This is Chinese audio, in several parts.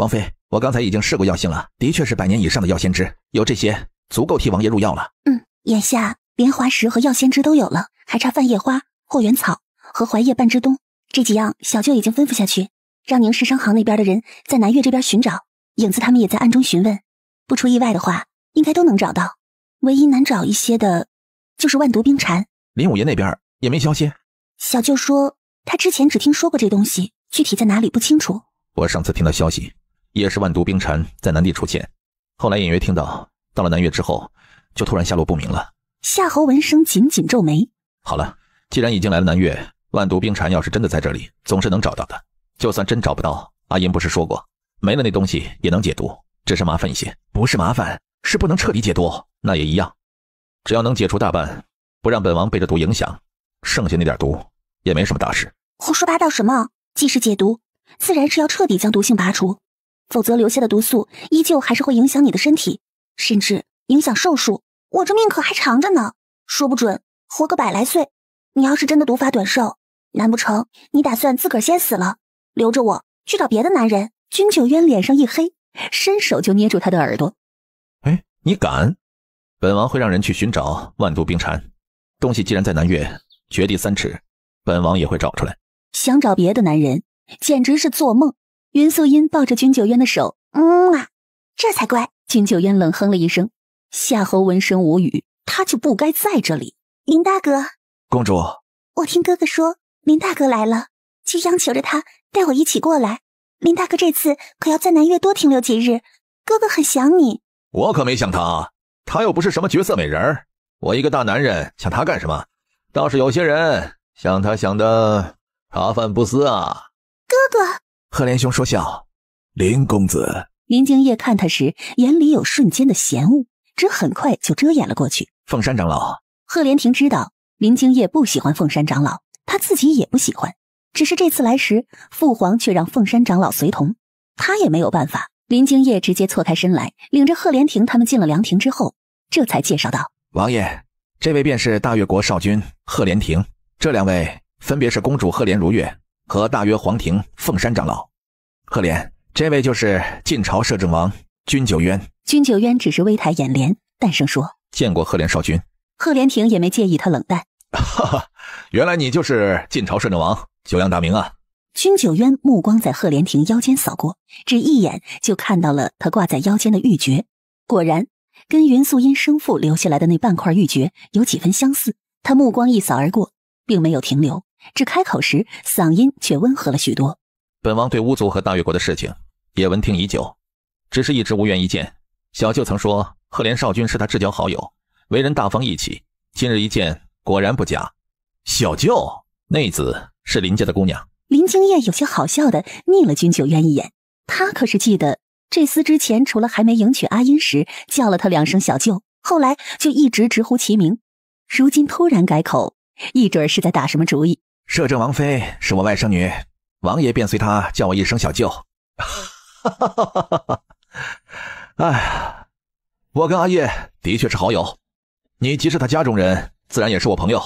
王妃，我刚才已经试过药性了，的确是百年以上的药仙芝，有这些足够替王爷入药了。嗯，眼下连华石和药仙芝都有了，还差泛叶花、霍元草和槐叶半枝冬这几样。小舅已经吩咐下去，让宁氏商行那边的人在南岳这边寻找。影子他们也在暗中询问，不出意外的话，应该都能找到。唯一难找一些的，就是万毒冰蝉。林五爷那边也没消息。小舅说，他之前只听说过这东西，具体在哪里不清楚。我上次听到消息。也是万毒冰蟾在南地出现，后来隐约听到到了南越之后，就突然下落不明了。夏侯闻声紧紧皱眉。好了，既然已经来了南越，万毒冰蟾要是真的在这里，总是能找到的。就算真找不到，阿银不是说过，没了那东西也能解毒，只是麻烦一些。不是麻烦，是不能彻底解毒。那也一样，只要能解除大半，不让本王被这毒影响，剩下那点毒也没什么大事。胡说八道什么？既是解毒，自然是要彻底将毒性拔除。否则留下的毒素依旧还是会影响你的身体，甚至影响寿数。我这命可还长着呢，说不准活个百来岁。你要是真的毒发短寿，难不成你打算自个儿先死了，留着我去找别的男人？君九渊脸上一黑，伸手就捏住他的耳朵。哎，你敢？本王会让人去寻找万毒冰蝉。东西既然在南岳掘地三尺，本王也会找出来。想找别的男人，简直是做梦。云素音抱着君九渊的手，嗯啊，这才乖。君九渊冷哼了一声，夏侯闻声无语，他就不该在这里。林大哥，公主，我听哥哥说林大哥来了，就央求着他带我一起过来。林大哥这次可要在南岳多停留几日，哥哥很想你。我可没想他，他又不是什么绝色美人儿，我一个大男人想他干什么？倒是有些人想他想的茶饭不思啊，哥哥。贺连兄说笑，林公子。林敬业看他时，眼里有瞬间的嫌恶，只很快就遮掩了过去。凤山长老，贺连亭知道林敬业不喜欢凤山长老，他自己也不喜欢。只是这次来时，父皇却让凤山长老随同，他也没有办法。林敬业直接错开身来，领着贺连亭他们进了凉亭之后，这才介绍道：“王爷，这位便是大越国少君贺连亭，这两位分别是公主贺连如月和大越皇庭凤山长老。”赫连，这位就是晋朝摄政王君九渊。君九渊只是微抬眼帘，淡声说：“见过赫连少君。”赫连亭也没介意他冷淡。哈哈，原来你就是晋朝摄政王，久仰大名啊！君九渊目光在赫连亭腰间扫过，只一眼就看到了他挂在腰间的玉珏，果然跟云素因生父留下来的那半块玉珏有几分相似。他目光一扫而过，并没有停留，只开口时嗓音却温和了许多。本王对巫族和大越国的事情也闻听已久，只是一直无缘一见。小舅曾说，赫连少君是他至交好友，为人大方义气。今日一见，果然不假。小舅，内子是林家的姑娘。林惊燕有些好笑的睨了君九渊一眼，她可是记得这厮之前除了还没迎娶阿音时叫了他两声小舅，后来就一直直呼其名，如今突然改口，一准儿是在打什么主意？摄政王妃是我外甥女。王爷便随他叫我一声小舅，哈哈哈哈哈！哎，我跟阿叶的确是好友，你即是他家中人，自然也是我朋友。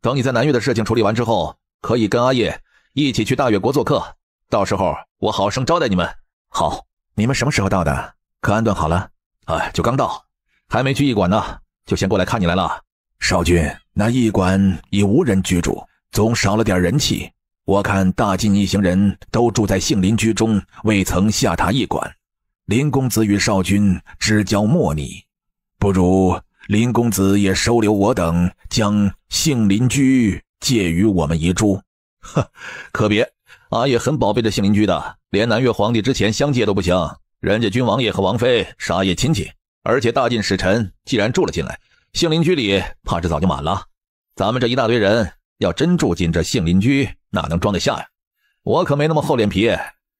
等你在南岳的事情处理完之后，可以跟阿叶一起去大越国做客，到时候我好生招待你们。好，你们什么时候到的？可安顿好了？啊，就刚到，还没去驿馆呢，就先过来看你来了。少君，那驿馆已无人居住，总少了点人气。我看大晋一行人都住在杏林居中，未曾下榻驿馆。林公子与少君之交莫逆，不如林公子也收留我等，将杏林居借于我们一住。呵，可别，阿爷很宝贝这杏林居的，连南越皇帝之前相借都不行。人家君王爷和王妃是阿夜亲戚，而且大晋使臣既然住了进来，杏林居里怕是早就满了。咱们这一大堆人，要真住进这杏林居，哪能装得下呀？我可没那么厚脸皮。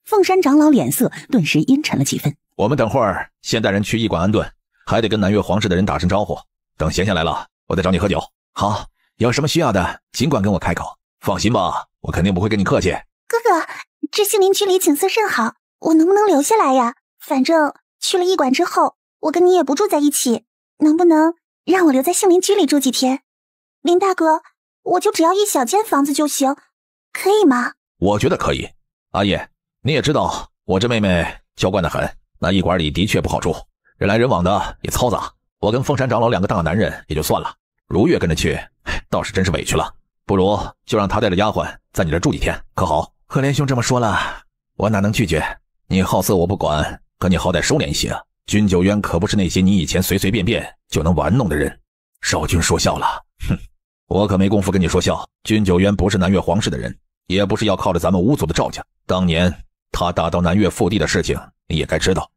凤山长老脸色顿时阴沉了几分。我们等会儿先带人去驿馆安顿，还得跟南越皇室的人打声招呼。等闲下来了，我再找你喝酒。好，有什么需要的尽管跟我开口。放心吧，我肯定不会跟你客气。哥哥，这杏林居里景色甚好，我能不能留下来呀？反正去了驿馆之后，我跟你也不住在一起，能不能让我留在杏林居里住几天？林大哥，我就只要一小间房子就行。可以吗？我觉得可以。阿叶，你也知道我这妹妹娇惯的很，那驿馆里的确不好住，人来人往的也嘈杂。我跟凤山长老两个大男人也就算了，如月跟着去，倒是真是委屈了。不如就让他带着丫鬟在你这住几天，可好？赫连兄这么说了，我哪能拒绝？你好色我不管，可你好歹收敛一些啊！君九渊可不是那些你以前随随便便就能玩弄的人。少君说笑了，哼，我可没工夫跟你说笑。君九渊不是南越皇室的人。也不是要靠着咱们五祖的赵家，当年他打到南岳腹地的事情，你也该知道。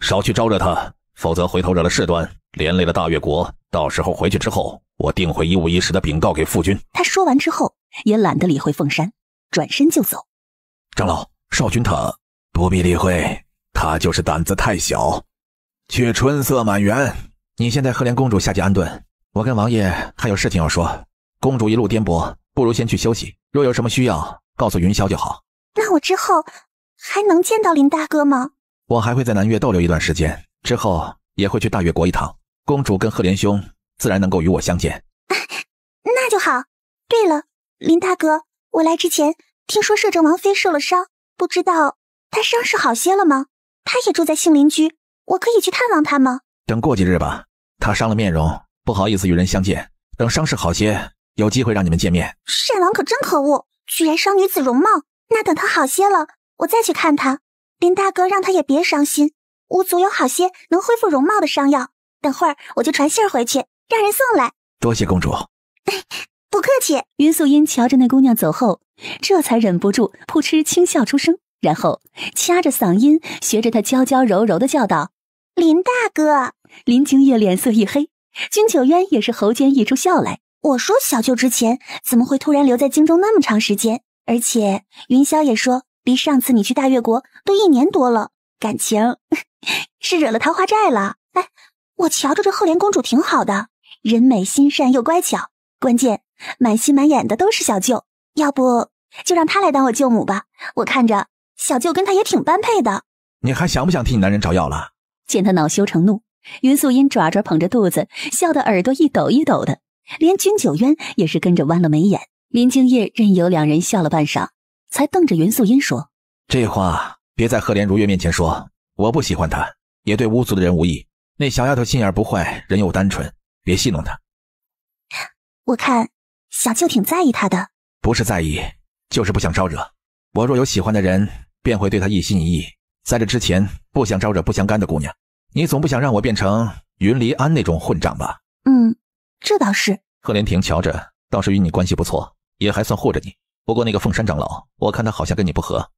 少去招惹他，否则回头惹了事端，连累了大越国，到时候回去之后，我定会一五一十的禀告给父君。他说完之后，也懒得理会凤山，转身就走。长老，少君他不必理会，他就是胆子太小。去春色满园，你先带赫莲公主下界安顿。我跟王爷还有事情要说，公主一路颠簸，不如先去休息。若有什么需要，告诉云霄就好。那我之后还能见到林大哥吗？我还会在南越逗留一段时间，之后也会去大越国一趟。公主跟赫连兄自然能够与我相见。那就好。对了，林大哥，我来之前听说摄政王妃受了伤，不知道她伤势好些了吗？她也住在杏林居，我可以去探望她吗？等过几日吧，她伤了面容，不好意思与人相见。等伤势好些。有机会让你们见面，善郎可真可恶，居然伤女子容貌。那等他好些了，我再去看他。林大哥让他也别伤心，屋族有好些能恢复容貌的伤药。等会儿我就传信儿回去，让人送来。多谢公主，不客气。云素英瞧着那姑娘走后，这才忍不住扑哧轻笑出声，然后掐着嗓音学着她娇娇柔柔的叫道：“林大哥。”林清叶脸色一黑，君九渊也是喉间溢出笑来。我说小舅之前怎么会突然留在京中那么长时间？而且云霄也说，离上次你去大越国都一年多了，感情 是惹了桃花债了。哎，我瞧着这赫莲公主挺好的，人美心善又乖巧，关键满心满眼的都是小舅，要不就让她来当我舅母吧。我看着小舅跟她也挺般配的。你还想不想替你男人找药了？见他恼羞成怒，云素英爪爪捧着肚子，笑得耳朵一抖一抖的。连君九渊也是跟着弯了眉眼，林敬业任由两人笑了半晌，才瞪着云素英说：“这话别在赫连如月面前说，我不喜欢她，也对巫族的人无益。那小丫头心眼不坏，人又单纯，别戏弄她。我看小舅挺在意她的，不是在意，就是不想招惹。我若有喜欢的人，便会对她一心一意。在这之前，不想招惹不相干的姑娘。你总不想让我变成云离安那种混账吧？”“嗯。”这倒是，贺连亭瞧着倒是与你关系不错，也还算护着你。不过那个凤山长老，我看他好像跟你不和。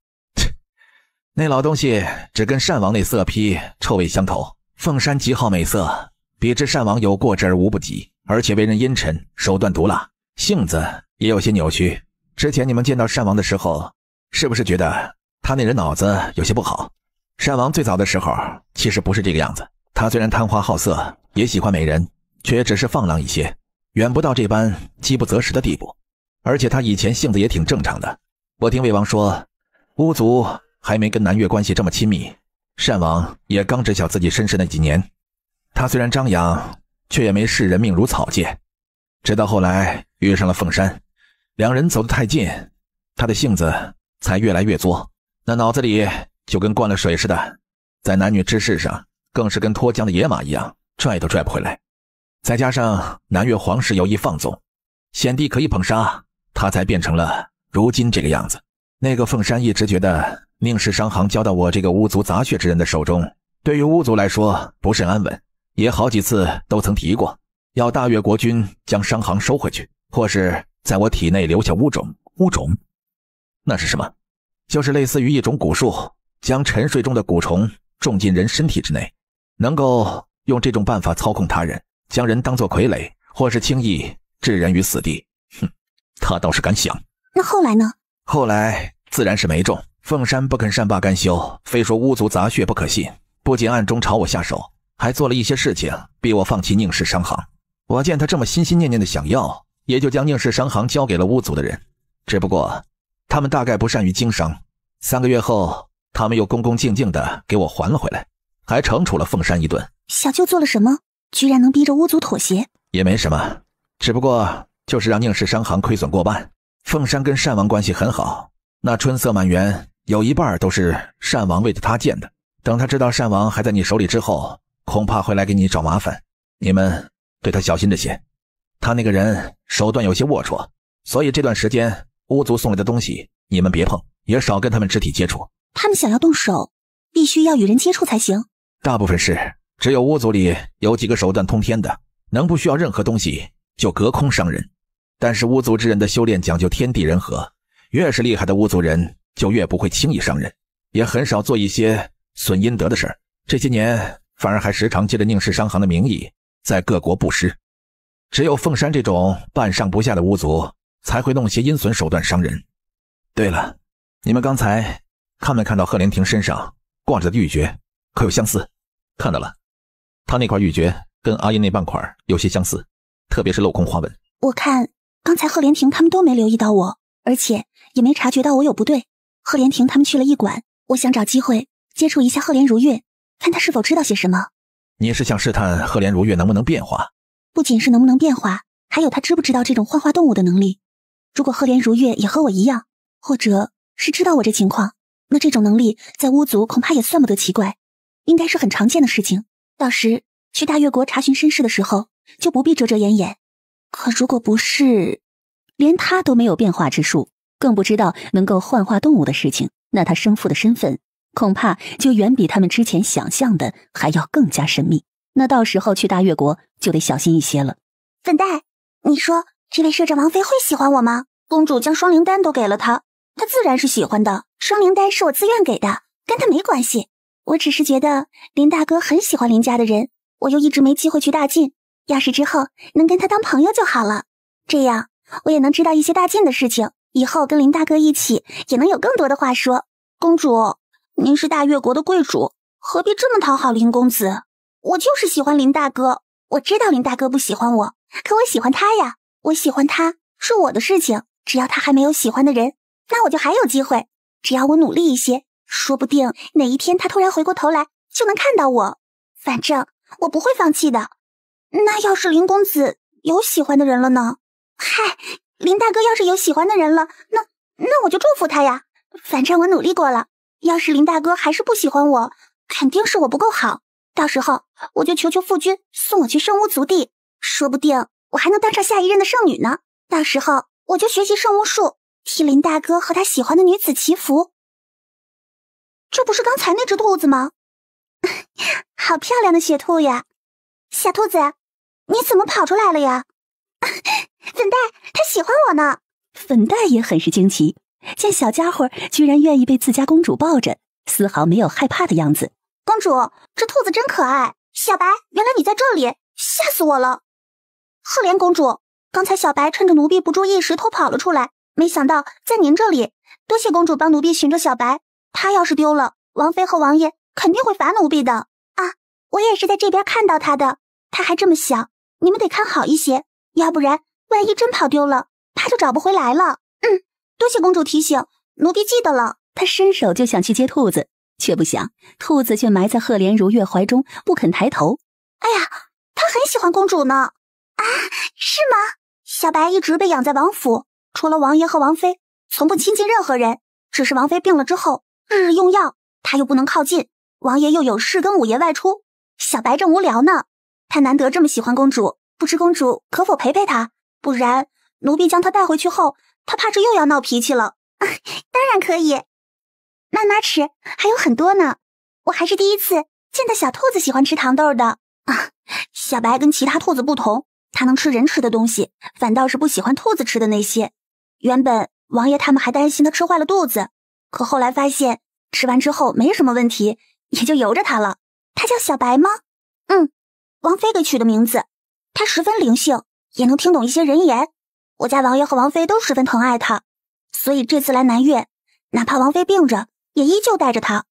那老东西只跟善王那色批臭味相投。凤山极好美色，比之善王有过之而无不及。而且为人阴沉，手段毒辣，性子也有些扭曲。之前你们见到善王的时候，是不是觉得他那人脑子有些不好？善王最早的时候其实不是这个样子。他虽然贪花好色，也喜欢美人。却也只是放浪一些，远不到这般饥不择食的地步。而且他以前性子也挺正常的。我听魏王说，巫族还没跟南越关系这么亲密。单王也刚知晓自己身世那几年，他虽然张扬，却也没视人命如草芥。直到后来遇上了凤山，两人走得太近，他的性子才越来越作。那脑子里就跟灌了水似的，在男女之事上更是跟脱缰的野马一样，拽都拽不回来。再加上南越皇室有意放纵，先帝可以捧杀他，才变成了如今这个样子。那个凤山一直觉得宁氏商行交到我这个巫族杂血之人的手中，对于巫族来说不甚安稳，也好几次都曾提过要大越国君将商行收回去，或是在我体内留下巫种。巫种，那是什么？就是类似于一种蛊术，将沉睡中的蛊虫种进人身体之内，能够用这种办法操控他人。将人当做傀儡，或是轻易置人于死地。哼，他倒是敢想。那后来呢？后来自然是没中。凤山不肯善罢甘休，非说巫族杂血不可信，不仅暗中朝我下手，还做了一些事情逼我放弃宁氏商行。我见他这么心心念念的想要，也就将宁氏商行交给了巫族的人。只不过他们大概不善于经商，三个月后，他们又恭恭敬敬的给我还了回来，还惩处了凤山一顿。小舅做了什么？居然能逼着巫族妥协，也没什么，只不过就是让宁氏商行亏损过半。凤山跟单王关系很好，那春色满园有一半都是单王为着他建的。等他知道单王还在你手里之后，恐怕会来给你找麻烦。你们对他小心着些，他那个人手段有些龌龊，所以这段时间巫族送来的东西你们别碰，也少跟他们肢体接触。他们想要动手，必须要与人接触才行。大部分是。只有巫族里有几个手段通天的，能不需要任何东西就隔空伤人。但是巫族之人的修炼讲究天地人和，越是厉害的巫族人就越不会轻易伤人，也很少做一些损阴德的事儿。这些年反而还时常借着宁氏商行的名义在各国布施。只有凤山这种半上不下的巫族才会弄些阴损手段伤人。对了，你们刚才看没看到贺连亭身上挂着的玉珏？可有相似？看到了。他那块玉珏跟阿音那半块有些相似，特别是镂空花纹。我看刚才贺连亭他们都没留意到我，而且也没察觉到我有不对。贺连亭他们去了驿馆，我想找机会接触一下贺连如月，看他是否知道些什么。你是想试探贺连如月能不能变化？不仅是能不能变化，还有他知不知道这种幻化动物的能力。如果贺连如月也和我一样，或者是知道我这情况，那这种能力在巫族恐怕也算不得奇怪，应该是很常见的事情。到时去大越国查询身世的时候，就不必遮遮掩掩。可如果不是，连他都没有变化之术，更不知道能够幻化动物的事情，那他生父的身份，恐怕就远比他们之前想象的还要更加神秘。那到时候去大越国，就得小心一些了。粉黛，你说这位摄政王妃会喜欢我吗？公主将双灵丹都给了他，他自然是喜欢的。双灵丹是我自愿给的，跟他没关系。我只是觉得林大哥很喜欢林家的人，我又一直没机会去大晋。要是之后能跟他当朋友就好了，这样我也能知道一些大晋的事情，以后跟林大哥一起也能有更多的话说。公主，您是大越国的贵主，何必这么讨好林公子？我就是喜欢林大哥，我知道林大哥不喜欢我，可我喜欢他呀！我喜欢他是我的事情，只要他还没有喜欢的人，那我就还有机会。只要我努力一些。说不定哪一天他突然回过头来就能看到我，反正我不会放弃的。那要是林公子有喜欢的人了呢？嗨，林大哥要是有喜欢的人了，那那我就祝福他呀。反正我努力过了，要是林大哥还是不喜欢我，肯定是我不够好。到时候我就求求父君送我去圣巫族地，说不定我还能当上下一任的圣女呢。到时候我就学习圣巫术，替林大哥和他喜欢的女子祈福。这不是刚才那只兔子吗？好漂亮的雪兔呀！小兔子，你怎么跑出来了呀？粉黛，它喜欢我呢。粉黛也很是惊奇，见小家伙居然愿意被自家公主抱着，丝毫没有害怕的样子。公主，这兔子真可爱。小白，原来你在这里，吓死我了！赫莲公主，刚才小白趁着奴婢不注意时偷跑了出来，没想到在您这里，多谢公主帮奴婢寻着小白。他要是丢了，王妃和王爷肯定会罚奴婢的。啊，我也是在这边看到他的，他还这么小，你们得看好一些，要不然万一真跑丢了，怕就找不回来了。嗯，多谢公主提醒，奴婢记得了。他伸手就想去接兔子，却不想兔子却埋在赫连如月怀中，不肯抬头。哎呀，他很喜欢公主呢。啊，是吗？小白一直被养在王府，除了王爷和王妃，从不亲近任何人。只是王妃病了之后。日日用药，他又不能靠近。王爷又有事跟五爷外出，小白正无聊呢。他难得这么喜欢公主，不知公主可否陪陪他？不然奴婢将他带回去后，他怕是又要闹脾气了。当然可以，慢慢吃，还有很多呢。我还是第一次见到小兔子喜欢吃糖豆的啊。小白跟其他兔子不同，它能吃人吃的东西，反倒是不喜欢兔子吃的那些。原本王爷他们还担心它吃坏了肚子。可后来发现，吃完之后没什么问题，也就由着他了。他叫小白吗？嗯，王妃给取的名字。他十分灵性，也能听懂一些人言。我家王爷和王妃都十分疼爱他，所以这次来南越，哪怕王妃病着，也依旧带着他。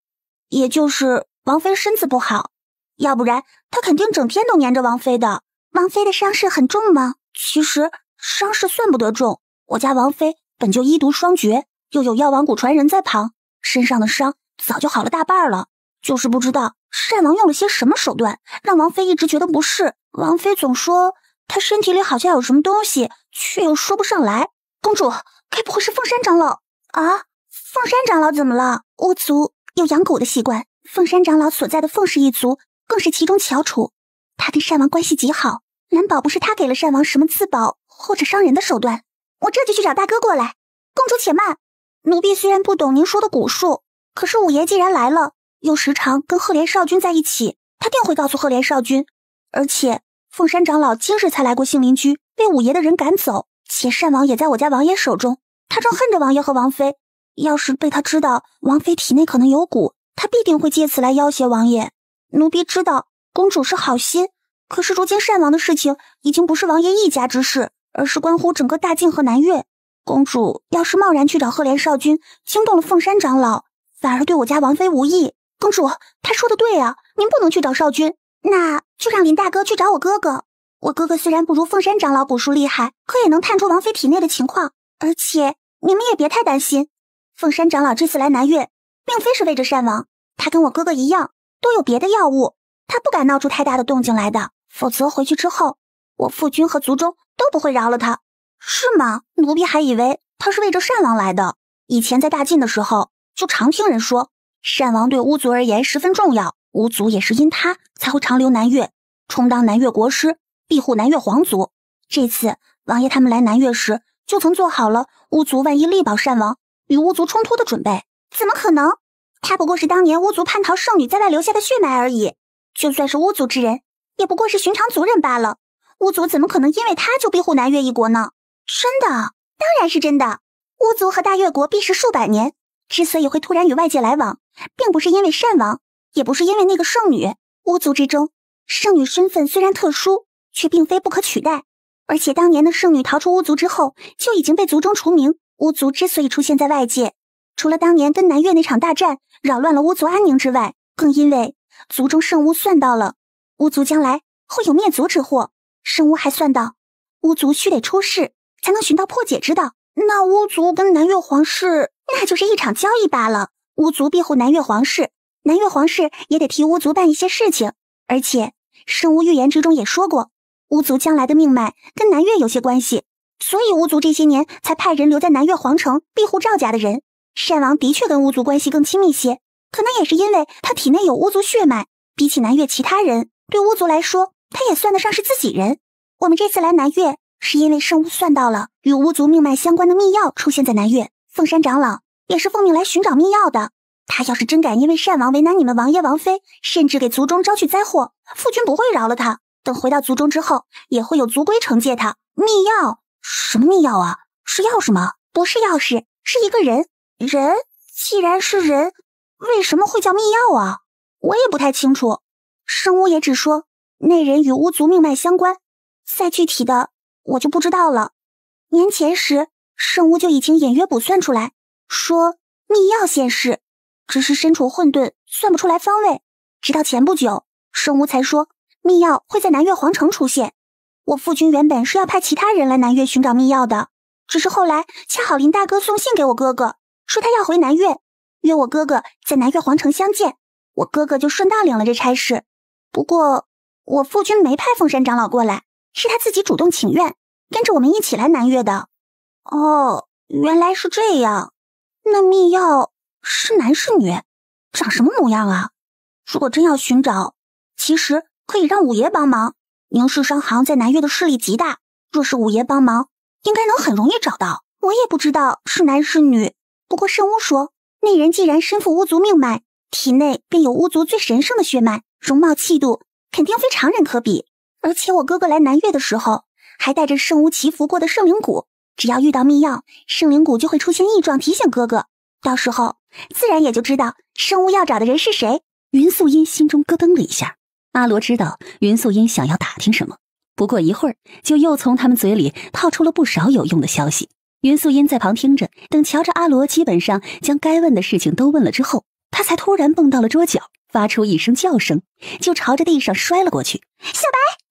也就是王妃身子不好，要不然他肯定整天都粘着王妃的。王妃的伤势很重吗？其实伤势算不得重，我家王妃本就医毒双绝。又有药王谷传人在旁，身上的伤早就好了大半了。就是不知道善王用了些什么手段，让王妃一直觉得不适。王妃总说她身体里好像有什么东西，却又说不上来。公主，该不会是凤山长老啊？凤山长老怎么了？巫族有养蛊的习惯，凤山长老所在的凤氏一族更是其中翘楚。他跟善王关系极好，难保不是他给了善王什么自保或者伤人的手段。我这就去找大哥过来。公主且慢。奴婢虽然不懂您说的蛊术，可是五爷既然来了，又时常跟赫连少君在一起，他定会告诉赫连少君。而且凤山长老今日才来过杏林居，被五爷的人赶走，且善王也在我家王爷手中，他正恨着王爷和王妃。要是被他知道王妃体内可能有蛊，他必定会借此来要挟王爷。奴婢知道公主是好心，可是如今善王的事情已经不是王爷一家之事，而是关乎整个大晋和南越。公主，要是贸然去找赫连少君，惊动了凤山长老，反而对我家王妃无益。公主，她说的对啊，您不能去找少君，那就让林大哥去找我哥哥。我哥哥虽然不如凤山长老古术厉害，可也能探出王妃体内的情况。而且你们也别太担心，凤山长老这次来南越，并非是为着善王。他跟我哥哥一样，都有别的药物，他不敢闹出太大的动静来的，否则回去之后，我父君和族中都不会饶了他。是吗？奴婢还以为他是为着善王来的。以前在大晋的时候，就常听人说善王对巫族而言十分重要，巫族也是因他才会长留南越，充当南越国师，庇护南越皇族。这次王爷他们来南越时，就曾做好了巫族万一力保善王与巫族冲突的准备。怎么可能？他不过是当年巫族叛逃圣女在外留下的血脉而已。就算是巫族之人，也不过是寻常族人罢了。巫族怎么可能因为他就庇护南越一国呢？真的，当然是真的。巫族和大越国避世数百年，之所以会突然与外界来往，并不是因为善王，也不是因为那个圣女。巫族之中，圣女身份虽然特殊，却并非不可取代。而且当年的圣女逃出巫族之后，就已经被族中除名。巫族之所以出现在外界，除了当年跟南越那场大战扰乱了巫族安宁之外，更因为族中圣巫算到了巫族将来会有灭族之祸，圣巫还算到巫族须得出世。才能寻到破解之道。那巫族跟南越皇室，那就是一场交易罢了。巫族庇护南越皇室，南越皇室也得替巫族办一些事情。而且，圣巫预言之中也说过，巫族将来的命脉跟南越有些关系。所以，巫族这些年才派人留在南越皇城庇护赵家的人。善王的确跟巫族关系更亲密些，可能也是因为他体内有巫族血脉。比起南越其他人，对巫族来说，他也算得上是自己人。我们这次来南越。是因为圣巫算到了与巫族命脉相关的密钥出现在南岳，凤山长老也是奉命来寻找密钥的。他要是真敢因为善王为难你们王爷王妃，甚至给族中招去灾祸，父君不会饶了他。等回到族中之后，也会有族规惩戒他。密钥？什么密钥啊？是钥匙吗？不是钥匙，是一个人。人？既然是人，为什么会叫密钥啊？我也不太清楚。圣巫也只说那人与巫族命脉相关，再具体的。我就不知道了。年前时，圣巫就已经隐约卜算出来，说密钥现世，只是身处混沌，算不出来方位。直到前不久，圣巫才说密钥会在南越皇城出现。我父君原本是要派其他人来南越寻找密钥的，只是后来恰好林大哥送信给我哥哥，说他要回南越，约我哥哥在南越皇城相见，我哥哥就顺道领了这差事。不过我父君没派凤山长老过来。是他自己主动请愿，跟着我们一起来南越的。哦，原来是这样。那密钥是男是女，长什么模样啊？如果真要寻找，其实可以让五爷帮忙。宁氏商行在南越的势力极大，若是五爷帮忙，应该能很容易找到。我也不知道是男是女，不过圣巫说，那人既然身负巫族命脉，体内便有巫族最神圣的血脉，容貌气度肯定非常人可比。而且我哥哥来南岳的时候，还带着圣巫祈福过的圣灵骨。只要遇到密钥，圣灵骨就会出现异状，提醒哥哥。到时候自然也就知道圣巫要找的人是谁。云素英心中咯噔了一下。阿罗知道云素英想要打听什么，不过一会儿就又从他们嘴里套出了不少有用的消息。云素英在旁听着，等瞧着阿罗基本上将该问的事情都问了之后，她才突然蹦到了桌角，发出一声叫声，就朝着地上摔了过去。小白。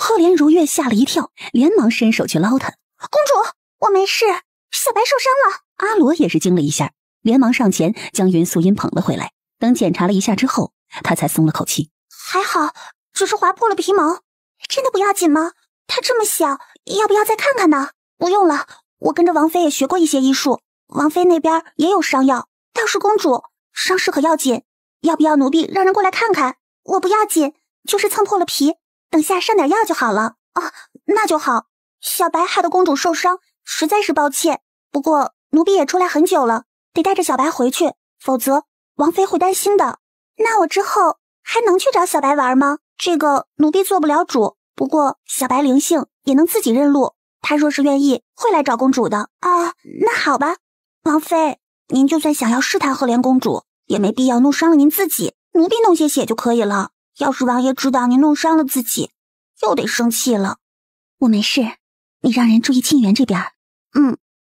赫连如月吓了一跳，连忙伸手去捞她。公主，我没事。小白受伤了。阿罗也是惊了一下，连忙上前将云素音捧了回来。等检查了一下之后，他才松了口气。还好，只是划破了皮毛，真的不要紧吗？他这么小，要不要再看看呢？不用了，我跟着王妃也学过一些医术，王妃那边也有伤药。倒是公主伤势可要紧，要不要奴婢让人过来看看？我不要紧，就是蹭破了皮。等下上点药就好了啊，那就好。小白害得公主受伤，实在是抱歉。不过奴婢也出来很久了，得带着小白回去，否则王妃会担心的。那我之后还能去找小白玩吗？这个奴婢做不了主。不过小白灵性，也能自己认路。他若是愿意，会来找公主的啊。那好吧，王妃，您就算想要试探赫莲公主，也没必要弄伤了您自己。奴婢弄些血就可以了。要是王爷知道您弄伤了自己，又得生气了。我没事，你让人注意沁园这边。嗯，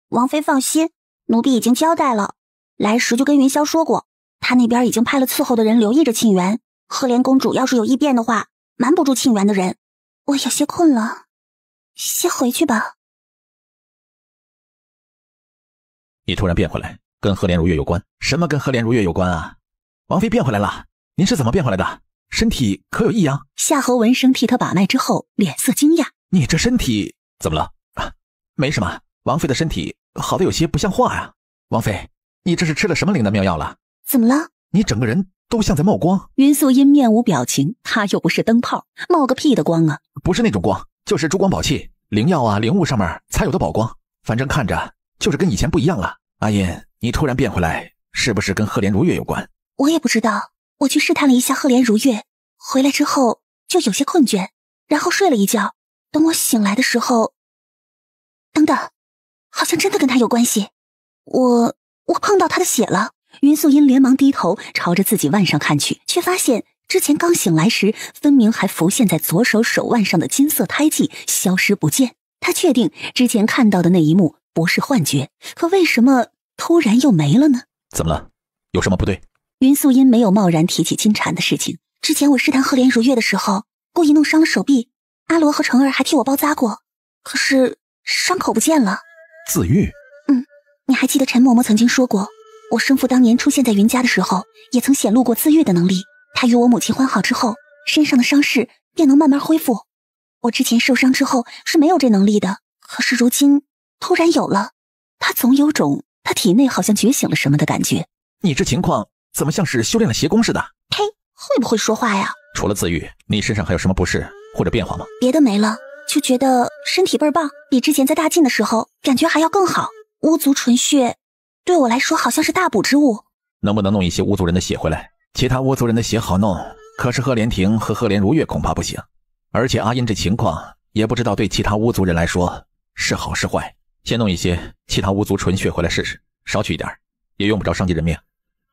王妃放心，奴婢已经交代了，来时就跟云霄说过，他那边已经派了伺候的人留意着沁园。赫莲公主要是有异变的话，瞒不住沁园的人。我有些困了，先回去吧。你突然变回来，跟赫连如月有关？什么跟赫连如月有关啊？王妃变回来了？您是怎么变回来的？身体可有异样？夏侯闻生替他把脉之后，脸色惊讶：“你这身体怎么了？啊，没什么。王妃的身体好的有些不像话呀。王妃，你这是吃了什么灵丹妙药了？怎么了？你整个人都像在冒光。”云素因面无表情，他又不是灯泡，冒个屁的光啊！不是那种光，就是珠光宝气、灵药啊、灵物上面才有的宝光。反正看着就是跟以前不一样了。阿音，你突然变回来，是不是跟赫连如月有关？我也不知道。我去试探了一下赫连如月，回来之后就有些困倦，然后睡了一觉。等我醒来的时候，等等，好像真的跟他有关系。我我碰到他的血了。云素英连忙低头朝着自己腕上看去，却发现之前刚醒来时分明还浮现在左手手腕上的金色胎记消失不见。他确定之前看到的那一幕不是幻觉，可为什么突然又没了呢？怎么了？有什么不对？云素音没有贸然提起金蝉的事情。之前我试探赫莲如月的时候，故意弄伤了手臂，阿罗和成儿还替我包扎过，可是伤口不见了。自愈？嗯，你还记得陈嬷嬷曾经说过，我生父当年出现在云家的时候，也曾显露过自愈的能力。他与我母亲欢好之后，身上的伤势便能慢慢恢复。我之前受伤之后是没有这能力的，可是如今突然有了，他总有种他体内好像觉醒了什么的感觉。你这情况。怎么像是修炼了邪功似的？呸！会不会说话呀？除了自愈，你身上还有什么不适或者变化吗？别的没了，就觉得身体倍儿棒，比之前在大晋的时候感觉还要更好。巫族纯血对我来说好像是大补之物，能不能弄一些巫族人的血回来？其他巫族人的血好弄，可是赫连亭和赫连如月恐怕不行。而且阿音这情况也不知道对其他巫族人来说是好是坏。先弄一些其他巫族纯血回来试试，少取一点也用不着伤及人命。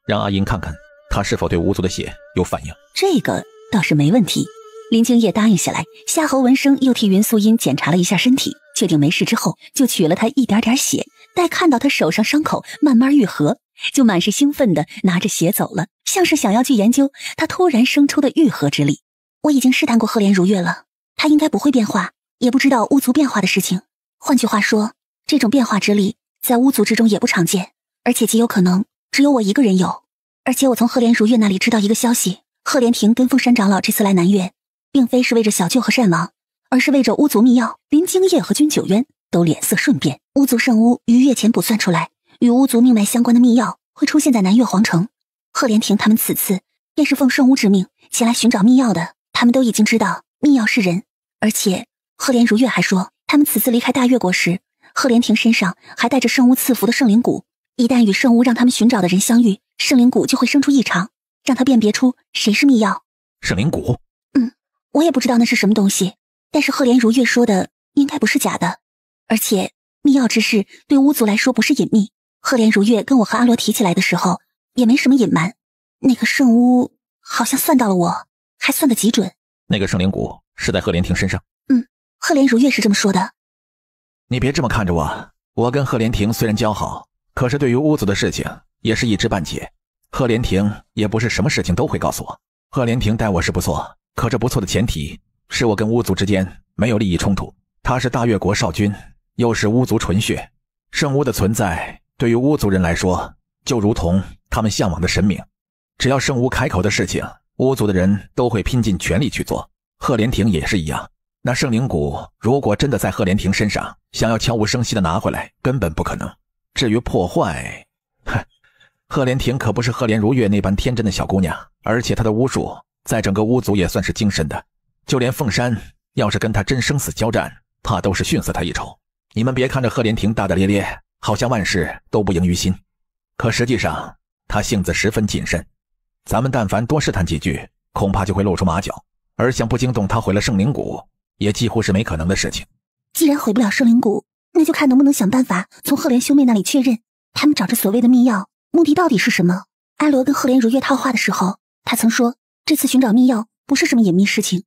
让阿英看看他是否对巫族的血有反应，这个倒是没问题。林敬叶答应下来。夏侯闻声又替云素英检查了一下身体，确定没事之后，就取了她一点点血。待看到她手上伤口慢慢愈合，就满是兴奋地拿着血走了，像是想要去研究她突然生出的愈合之力。我已经试探过赫莲如月了，她应该不会变化，也不知道巫族变化的事情。换句话说，这种变化之力在巫族之中也不常见，而且极有可能。只有我一个人有，而且我从赫连如月那里知道一个消息：赫连亭跟凤山长老这次来南越，并非是为着小舅和善王，而是为着巫族秘药。林惊夜和君九渊都脸色瞬变，巫族圣巫于月前卜算出来，与巫族命脉相关的秘药会出现在南越皇城。赫连亭他们此次便是奉圣巫之命前来寻找秘药的。他们都已经知道秘药是人，而且赫连如月还说，他们此次离开大越国时，赫连亭身上还带着圣巫赐福的圣灵骨。一旦与圣巫让他们寻找的人相遇，圣灵谷就会生出异常，让他辨别出谁是密钥。圣灵谷？嗯，我也不知道那是什么东西。但是赫连如月说的应该不是假的，而且密钥之事对巫族来说不是隐秘。赫连如月跟我和阿罗提起来的时候也没什么隐瞒。那个圣巫好像算到了我，还算得极准。那个圣灵谷是在赫连廷身上。嗯，赫连如月是这么说的。你别这么看着我，我跟赫连廷虽然交好。可是，对于巫族的事情也是一知半解。贺连亭也不是什么事情都会告诉我。贺连亭待我是不错，可这不错的前提是我跟巫族之间没有利益冲突。他是大越国少君，又是巫族纯血。圣巫的存在对于巫族人来说，就如同他们向往的神明。只要圣巫开口的事情，巫族的人都会拼尽全力去做。贺连亭也是一样。那圣灵骨如果真的在贺连亭身上，想要悄无声息的拿回来，根本不可能。至于破坏，哼，赫连婷可不是赫连如月那般天真的小姑娘，而且她的巫术在整个巫族也算是精深的，就连凤山，要是跟她真生死交战，怕都是逊色她一筹。你们别看着赫连婷大大咧咧，好像万事都不盈于心，可实际上她性子十分谨慎。咱们但凡多试探几句，恐怕就会露出马脚，而想不惊动她毁了圣灵谷，也几乎是没可能的事情。既然毁不了圣灵谷，那就看能不能想办法从赫连兄妹那里确认，他们找这所谓的密钥目的到底是什么？阿罗跟赫连如月套话的时候，他曾说这次寻找密钥不是什么隐秘事情，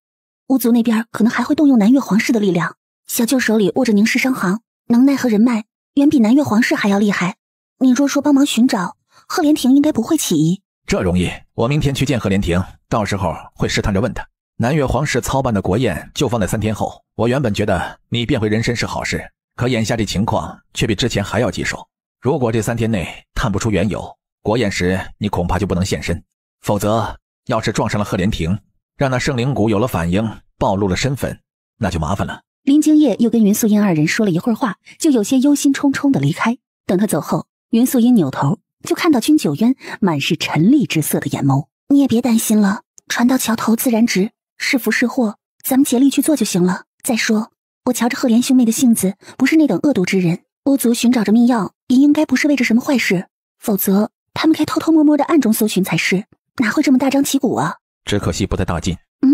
巫族那边可能还会动用南越皇室的力量。小舅手里握着宁氏商行，能耐和人脉远比南越皇室还要厉害。你若说帮忙寻找，赫连亭应该不会起疑。这容易，我明天去见赫连亭，到时候会试探着问他。南越皇室操办的国宴就放在三天后，我原本觉得你变回人身是好事。可眼下这情况却比之前还要棘手。如果这三天内探不出缘由，国宴时你恐怕就不能现身。否则，要是撞上了贺连亭，让那圣灵谷有了反应，暴露了身份，那就麻烦了。林惊夜又跟云素英二人说了一会儿话，就有些忧心忡忡的离开。等他走后，云素英扭头就看到君九渊满是沉厉之色的眼眸。你也别担心了，船到桥头自然直，是福是祸，咱们竭力去做就行了。再说。我瞧着赫连兄妹的性子，不是那等恶毒之人。巫族寻找着秘药，也应该不是为着什么坏事，否则他们该偷偷摸摸的暗中搜寻才是，哪会这么大张旗鼓啊？只可惜不在大晋。嗯，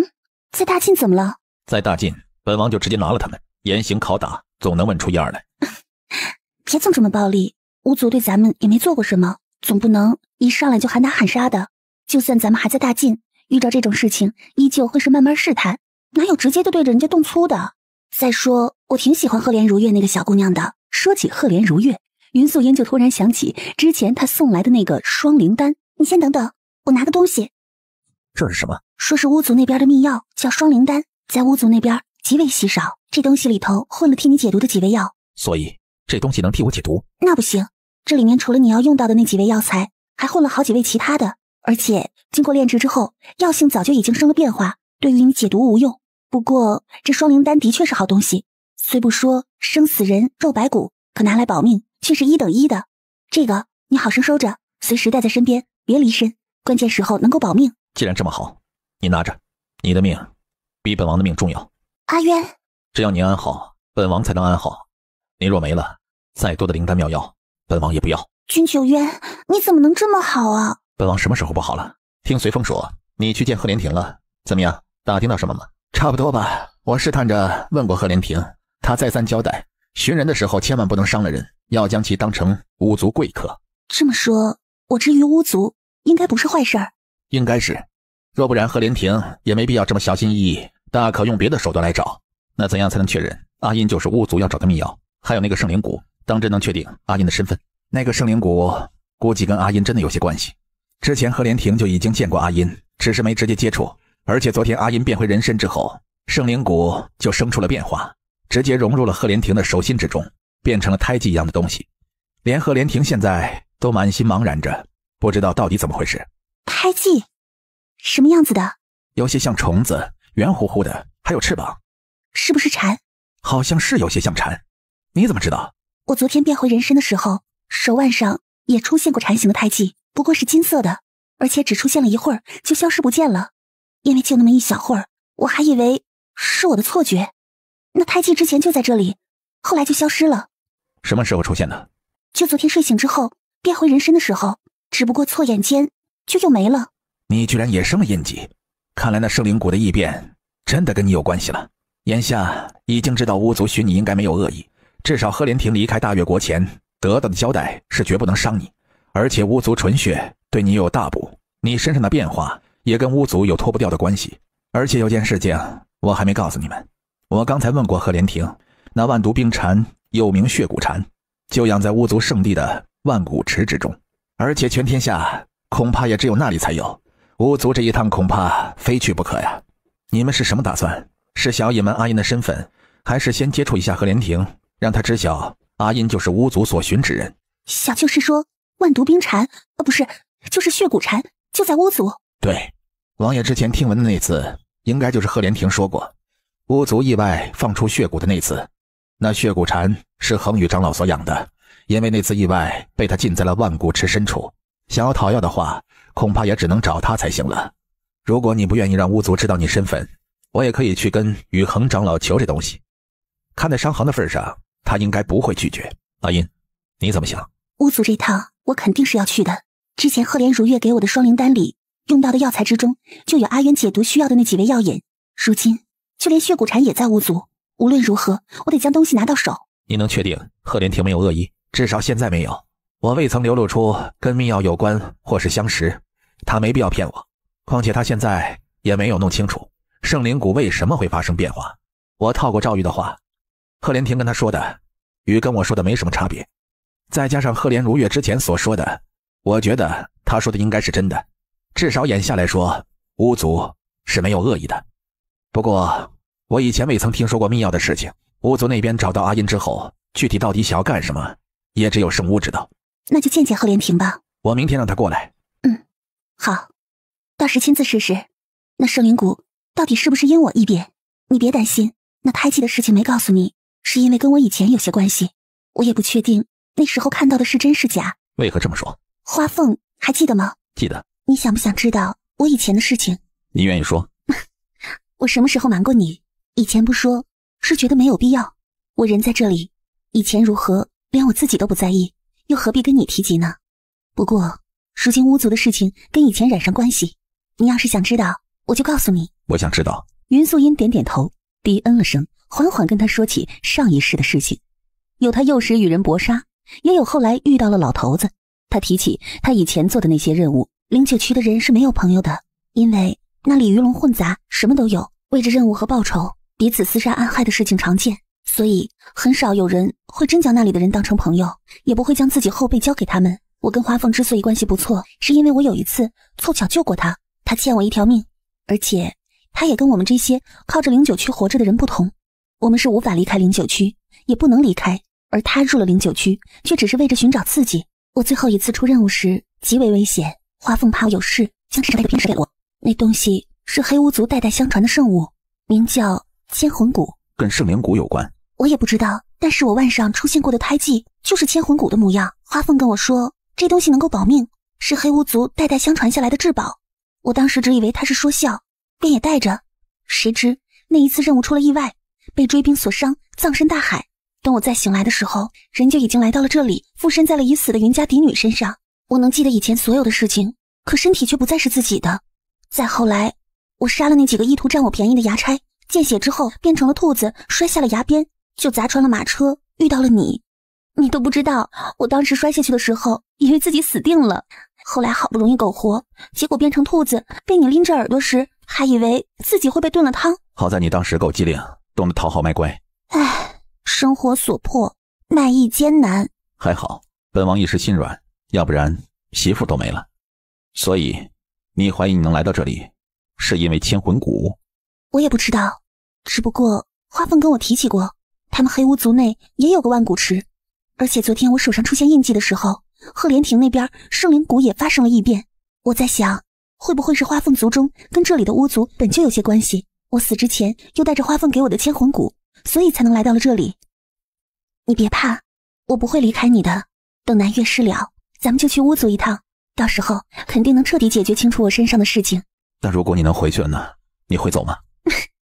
在大晋怎么了？在大晋，本王就直接拿了他们，严刑拷打，总能问出一二来。别总这么暴力，巫族对咱们也没做过什么，总不能一上来就喊打喊杀的。就算咱们还在大晋，遇着这种事情，依旧会是慢慢试探，哪有直接就对着人家动粗的？再说，我挺喜欢赫莲如月那个小姑娘的。说起赫莲如月，云素英就突然想起之前她送来的那个双灵丹。你先等等，我拿个东西。这是什么？说是巫族那边的秘药，叫双灵丹，在巫族那边极为稀少。这东西里头混了替你解毒的几味药，所以这东西能替我解毒？那不行，这里面除了你要用到的那几味药材，还混了好几味其他的，而且经过炼制之后，药性早就已经生了变化，对于你解毒无用。不过这双灵丹的确是好东西，虽不说生死人肉白骨，可拿来保命却是一等一的。这个你好生收着，随时带在身边，别离身。关键时候能够保命。既然这么好，你拿着，你的命比本王的命重要。阿渊，只要你安好，本王才能安好。你若没了，再多的灵丹妙药，本王也不要。君九渊，你怎么能这么好啊？本王什么时候不好了？听随风说你去见贺连亭了，怎么样？打听到什么吗？差不多吧，我试探着问过贺连亭，他再三交代，寻人的时候千万不能伤了人，要将其当成巫族贵客。这么说，我之于巫族应该不是坏事儿。应该是，若不然，贺连亭也没必要这么小心翼翼，大可用别的手段来找。那怎样才能确认阿音就是巫族要找的密钥？还有那个圣灵谷，当真能确定阿音的身份？那个圣灵谷估计跟阿音真的有些关系。之前贺连亭就已经见过阿音，只是没直接接触。而且昨天阿音变回人身之后，圣灵骨就生出了变化，直接融入了贺连亭的手心之中，变成了胎记一样的东西。连贺连亭现在都满心茫然着，不知道到底怎么回事。胎记，什么样子的？有些像虫子，圆乎乎的，还有翅膀。是不是蝉？好像是有些像蝉。你怎么知道？我昨天变回人身的时候，手腕上也出现过蝉形的胎记，不过是金色的，而且只出现了一会儿就消失不见了。因为就那么一小会儿，我还以为是我的错觉，那胎记之前就在这里，后来就消失了。什么时候出现的？就昨天睡醒之后变回人身的时候，只不过错眼间就又没了。你居然也生了印记，看来那圣灵谷的异变真的跟你有关系了。眼下已经知道巫族寻你应该没有恶意，至少赫连廷离开大越国前得到的交代是绝不能伤你，而且巫族纯血对你有大补，你身上的变化。也跟巫族有脱不掉的关系，而且有件事情我还没告诉你们。我刚才问过何连亭，那万毒冰蝉又名血骨蝉，就养在巫族圣地的万古池之中，而且全天下恐怕也只有那里才有。巫族这一趟恐怕非去不可呀！你们是什么打算？是想隐瞒阿音的身份，还是先接触一下何连亭，让他知晓阿音就是巫族所寻之人？小舅是说万毒冰蝉，呃，不是，就是血骨蝉，就在巫族。对。王爷之前听闻的那次，应该就是贺连亭说过，巫族意外放出血骨的那次。那血骨蝉是恒宇长老所养的，因为那次意外被他禁在了万古池深处。想要讨要的话，恐怕也只能找他才行了。如果你不愿意让巫族知道你身份，我也可以去跟宇恒长老求这东西。看在商行的份上，他应该不会拒绝。老音，你怎么想？巫族这趟我肯定是要去的。之前赫连如月给我的双灵丹里。用到的药材之中，就有阿渊解毒需要的那几味药引。如今，就连血骨禅也在巫族。无论如何，我得将东西拿到手。你能确定贺连亭没有恶意？至少现在没有。我未曾流露出跟密药有关或是相识，他没必要骗我。况且他现在也没有弄清楚圣灵谷为什么会发生变化。我套过赵玉的话，贺连亭跟他说的，与跟我说的没什么差别。再加上贺连如月之前所说的，我觉得他说的应该是真的。至少眼下来说，巫族是没有恶意的。不过，我以前未曾听说过秘药的事情。巫族那边找到阿音之后，具体到底想要干什么，也只有圣巫知道。那就见见贺连廷吧。我明天让他过来。嗯，好，到时亲自试试。那圣灵谷到底是不是因我一变？你别担心，那胎记的事情没告诉你，是因为跟我以前有些关系，我也不确定那时候看到的是真是假。为何这么说？花凤还记得吗？记得。你想不想知道我以前的事情？你愿意说？我什么时候瞒过你？以前不说，是觉得没有必要。我人在这里，以前如何，连我自己都不在意，又何必跟你提及呢？不过，如今巫族的事情跟以前染上关系，你要是想知道，我就告诉你。我想知道。云素因点点头，低嗯了声，缓缓跟他说起上一世的事情，有他幼时与人搏杀，也有后来遇到了老头子。他提起他以前做的那些任务。零九区的人是没有朋友的，因为那里鱼龙混杂，什么都有。为着任务和报酬，彼此厮杀暗害的事情常见，所以很少有人会真将那里的人当成朋友，也不会将自己后背交给他们。我跟花凤之所以关系不错，是因为我有一次凑巧救过他，他欠我一条命。而且，他也跟我们这些靠着零九区活着的人不同，我们是无法离开零九区，也不能离开，而他入了零九区，却只是为着寻找刺激。我最后一次出任务时，极为危险。花凤怕我有事，将这个令牌给了我。那东西是黑巫族代代相传的圣物，名叫千魂骨，跟圣灵骨有关。我也不知道，但是我腕上出现过的胎记就是千魂骨的模样。花凤跟我说，这东西能够保命，是黑巫族代代相传下来的至宝。我当时只以为他是说笑，便也带着。谁知那一次任务出了意外，被追兵所伤，葬身大海。等我再醒来的时候，人就已经来到了这里，附身在了已死的云家嫡女身上。我能记得以前所有的事情，可身体却不再是自己的。再后来，我杀了那几个意图占我便宜的牙差，见血之后变成了兔子，摔下了崖边，就砸穿了马车，遇到了你。你都不知道，我当时摔下去的时候，以为自己死定了。后来好不容易苟活，结果变成兔子，被你拎着耳朵时，还以为自己会被炖了汤。好在你当时够机灵，懂得讨好卖乖。唉，生活所迫，卖艺艰难。还好，本王一时心软。要不然媳妇都没了，所以你怀疑你能来到这里，是因为千魂谷？我也不知道，只不过花凤跟我提起过，他们黑巫族内也有个万古池。而且昨天我手上出现印记的时候，赫连亭那边圣灵谷也发生了异变。我在想，会不会是花凤族中跟这里的巫族本就有些关系？我死之前又带着花凤给我的千魂谷，所以才能来到了这里。你别怕，我不会离开你的。等南岳事了。咱们就去巫族一趟，到时候肯定能彻底解决清楚我身上的事情。那如果你能回去了呢？你会走吗？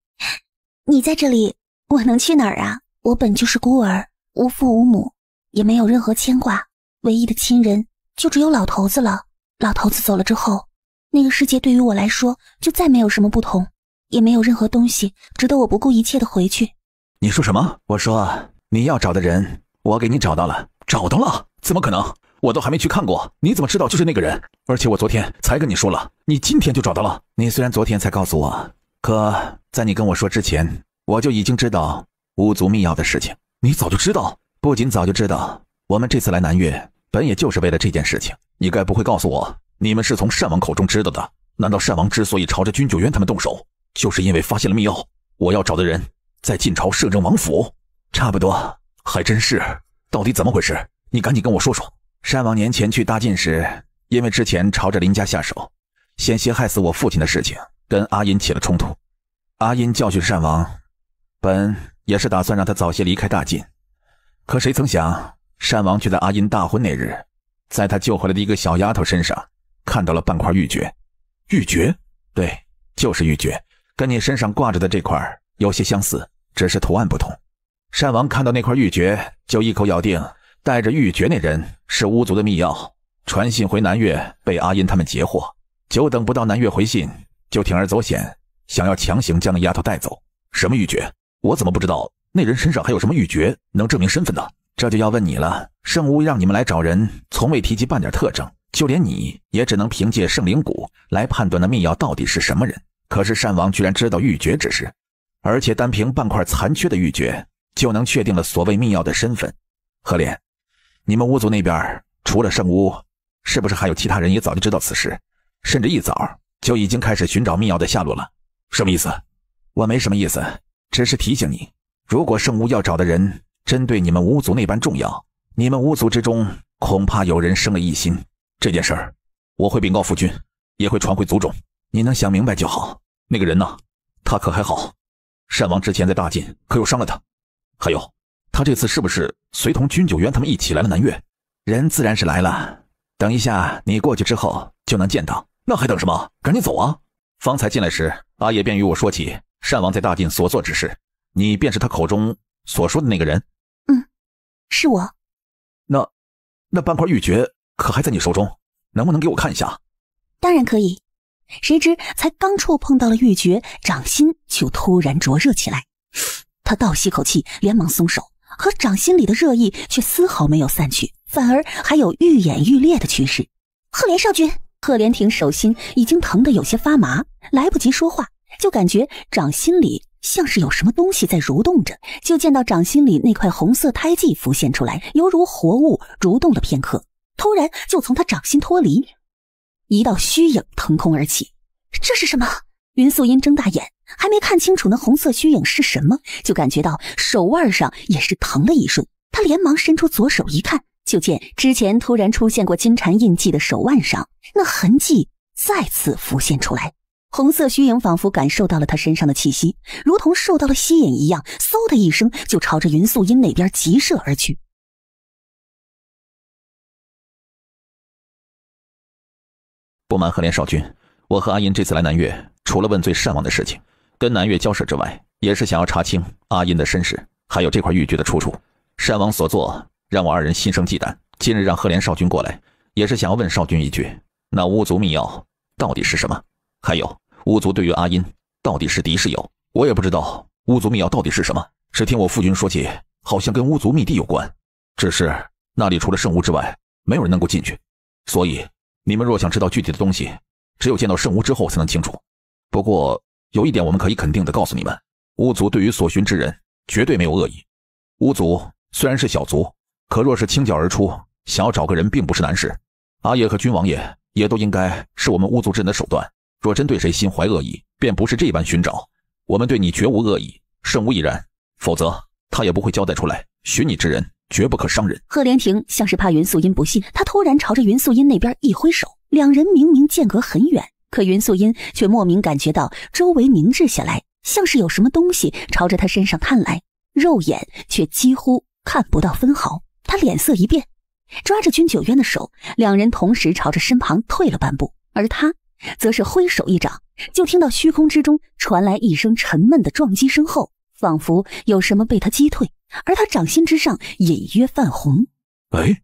你在这里，我能去哪儿啊？我本就是孤儿，无父无母，也没有任何牵挂，唯一的亲人就只有老头子了。老头子走了之后，那个世界对于我来说就再没有什么不同，也没有任何东西值得我不顾一切的回去。你说什么？我说你要找的人，我给你找到了，找到了？怎么可能？我都还没去看过，你怎么知道就是那个人？而且我昨天才跟你说了，你今天就找到了。你虽然昨天才告诉我，可在你跟我说之前，我就已经知道巫族秘药的事情。你早就知道，不仅早就知道，我们这次来南越，本也就是为了这件事情。你该不会告诉我，你们是从善王口中知道的？难道善王之所以朝着君九渊他们动手，就是因为发现了秘药？我要找的人，在晋朝摄政王府，差不多，还真是。到底怎么回事？你赶紧跟我说说。单王年前去大晋时，因为之前朝着林家下手，险些害死我父亲的事情，跟阿音起了冲突。阿音教训山单王，本也是打算让他早些离开大晋，可谁曾想，单王却在阿音大婚那日，在他救回来的一个小丫头身上看到了半块玉珏。玉珏，对，就是玉珏，跟你身上挂着的这块有些相似，只是图案不同。单王看到那块玉珏，就一口咬定。带着玉珏，那人是巫族的密钥，传信回南越被阿音他们截获，久等不到南越回信，就铤而走险，想要强行将那丫头带走。什么玉珏？我怎么不知道？那人身上还有什么玉珏能证明身份的？这就要问你了。圣巫让你们来找人，从未提及半点特征，就连你也只能凭借圣灵骨来判断那密钥到底是什么人。可是善王居然知道玉珏之事，而且单凭半块残缺的玉珏就能确定了所谓密钥的身份。何莲。你们巫族那边除了圣巫，是不是还有其他人也早就知道此事，甚至一早就已经开始寻找密钥的下落了？什么意思？我没什么意思，只是提醒你，如果圣巫要找的人真对你们巫族那般重要，你们巫族之中恐怕有人生了异心。这件事儿我会禀告夫君，也会传回族中。你能想明白就好。那个人呢？他可还好？善王之前在大晋可又伤了他。还有。他这次是不是随同君九渊他们一起来了南岳？人自然是来了。等一下，你过去之后就能见到。那还等什么？赶紧走啊！方才进来时，阿野便与我说起善王在大晋所做之事。你便是他口中所说的那个人。嗯，是我。那那半块玉珏可还在你手中？能不能给我看一下？当然可以。谁知才刚触碰到了玉珏，掌心就突然灼热起来。他倒吸口气，连忙松手。和掌心里的热意却丝毫没有散去，反而还有愈演愈烈的趋势。赫连少君，赫连廷手心已经疼得有些发麻，来不及说话，就感觉掌心里像是有什么东西在蠕动着，就见到掌心里那块红色胎记浮现出来，犹如活物蠕动了片刻，突然就从他掌心脱离，一道虚影腾空而起。这是什么？云素音睁大眼。还没看清楚那红色虚影是什么，就感觉到手腕上也是疼了一瞬。他连忙伸出左手一看，就见之前突然出现过金蝉印记的手腕上，那痕迹再次浮现出来。红色虚影仿佛感受到了他身上的气息，如同受到了吸引一样，嗖的一声就朝着云素因那边急射而去。不瞒赫连少君，我和阿银这次来南越，除了问最善王的事情。跟南岳交涉之外，也是想要查清阿音的身世，还有这块玉珏的出处。山王所做，让我二人心生忌惮。今日让赫连少君过来，也是想要问少君一句：那巫族秘药到底是什么？还有，巫族对于阿音到底是敌是友？我也不知道巫族秘药到底是什么，只听我父君说起，好像跟巫族秘地有关。只是那里除了圣巫之外，没有人能够进去。所以你们若想知道具体的东西，只有见到圣巫之后才能清楚。不过，有一点我们可以肯定的告诉你们，巫族对于所寻之人绝对没有恶意。巫族虽然是小族，可若是倾角而出，想要找个人并不是难事。阿爷和君王爷也都应该是我们巫族之人的手段。若针对谁心怀恶意，便不是这般寻找。我们对你绝无恶意，圣巫已然。否则他也不会交代出来。寻你之人绝不可伤人。贺连亭像是怕云素音不信，他突然朝着云素音那边一挥手，两人明明间隔很远。可云素音却莫名感觉到周围凝滞下来，像是有什么东西朝着他身上探来，肉眼却几乎看不到分毫。他脸色一变，抓着君九渊的手，两人同时朝着身旁退了半步，而他则是挥手一掌，就听到虚空之中传来一声沉闷的撞击声，后仿佛有什么被他击退，而他掌心之上隐约泛红。哎，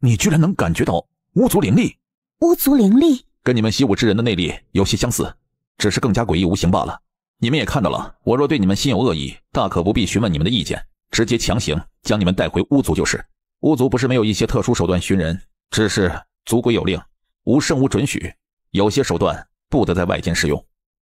你居然能感觉到巫族灵力？巫族灵力。跟你们习武之人的内力有些相似，只是更加诡异无形罢了。你们也看到了，我若对你们心有恶意，大可不必询问你们的意见，直接强行将你们带回巫族就是。巫族不是没有一些特殊手段寻人，只是族规有令，无圣巫准许，有些手段不得在外间使用，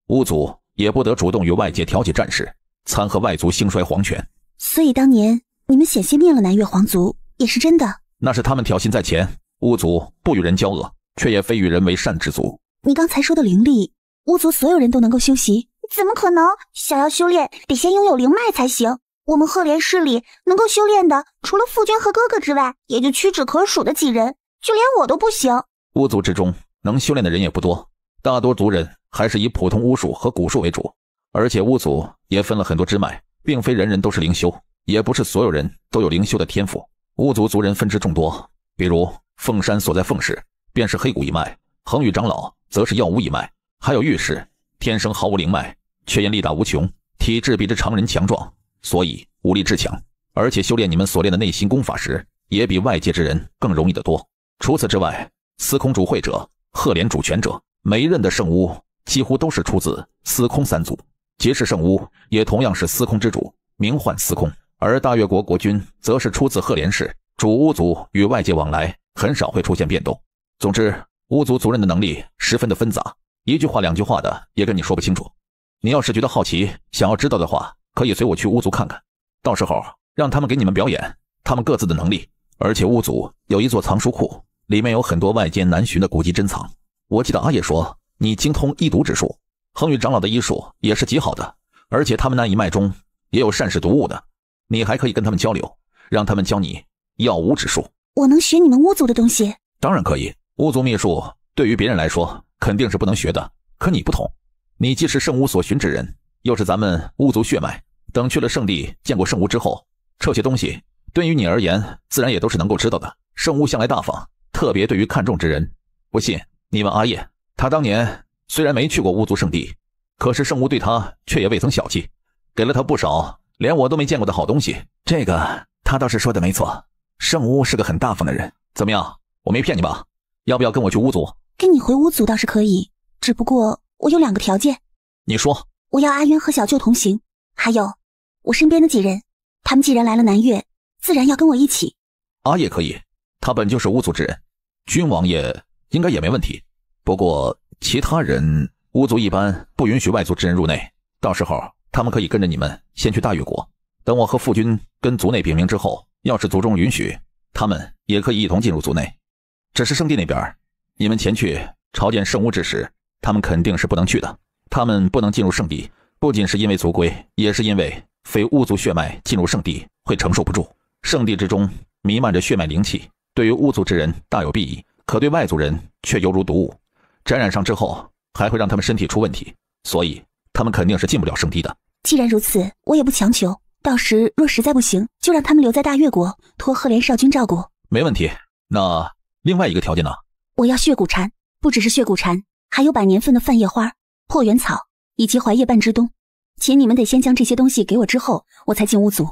巫族也不得主动与外界挑起战事，参合外族兴衰皇权。所以当年你们险些灭了南越皇族，也是真的。那是他们挑衅在前，巫族不与人交恶。却也非与人为善之族。你刚才说的灵力，巫族所有人都能够修习？怎么可能？想要修炼，得先拥有灵脉才行。我们赫连氏里能够修炼的，除了父君和哥哥之外，也就屈指可数的几人。就连我都不行。巫族之中能修炼的人也不多，大多族人还是以普通巫术和蛊术为主。而且巫族也分了很多支脉，并非人人都是灵修，也不是所有人都有灵修的天赋。巫族族人分支众多，比如凤山所在凤氏。便是黑骨一脉，恒宇长老则是药物一脉，还有玉氏，天生毫无灵脉，却因力大无穷，体质比之常人强壮，所以武力至强。而且修炼你们所练的内心功法时，也比外界之人更容易得多。除此之外，司空主会者、赫连主权者，每一任的圣巫几乎都是出自司空三族。结识圣巫也同样是司空之主，名唤司空。而大越国国君则是出自赫连氏，主巫族与外界往来很少会出现变动。总之，巫族族人的能力十分的纷杂，一句话两句话的也跟你说不清楚。你要是觉得好奇，想要知道的话，可以随我去巫族看看，到时候让他们给你们表演他们各自的能力。而且巫族有一座藏书库，里面有很多外间难寻的古籍珍藏。我记得阿叶说你精通医毒之术，恒宇长老的医术也是极好的，而且他们那一脉中也有善使毒物的，你还可以跟他们交流，让他们教你药物之术。我能学你们巫族的东西？当然可以。巫族秘术对于别人来说肯定是不能学的，可你不同，你既是圣巫所寻之人，又是咱们巫族血脉。等去了圣地见过圣巫之后，这些东西对于你而言，自然也都是能够知道的。圣巫向来大方，特别对于看重之人。不信你问阿叶，他当年虽然没去过巫族圣地，可是圣巫对他却也未曾小气，给了他不少连我都没见过的好东西。这个他倒是说的没错，圣巫是个很大方的人。怎么样，我没骗你吧？要不要跟我去巫族？跟你回巫族倒是可以，只不过我有两个条件。你说，我要阿渊和小舅同行，还有我身边的几人，他们既然来了南越，自然要跟我一起。阿叶可以，他本就是巫族之人，君王爷应该也没问题。不过其他人，巫族一般不允许外族之人入内。到时候他们可以跟着你们先去大越国，等我和父君跟族内禀明之后，要是族中允许，他们也可以一同进入族内。只是圣地那边，你们前去朝见圣巫之时，他们肯定是不能去的。他们不能进入圣地，不仅是因为族规，也是因为非巫族血脉进入圣地会承受不住。圣地之中弥漫着血脉灵气，对于巫族之人大有裨益，可对外族人却犹如毒物，沾染上之后还会让他们身体出问题。所以他们肯定是进不了圣地的。既然如此，我也不强求。到时若实在不行，就让他们留在大越国，托赫连少君照顾。没问题。那。另外一个条件呢？我要血骨蝉，不只是血骨蝉，还有百年份的泛叶花、破元草以及槐叶半枝冬。且你们得先将这些东西给我，之后我才进巫族。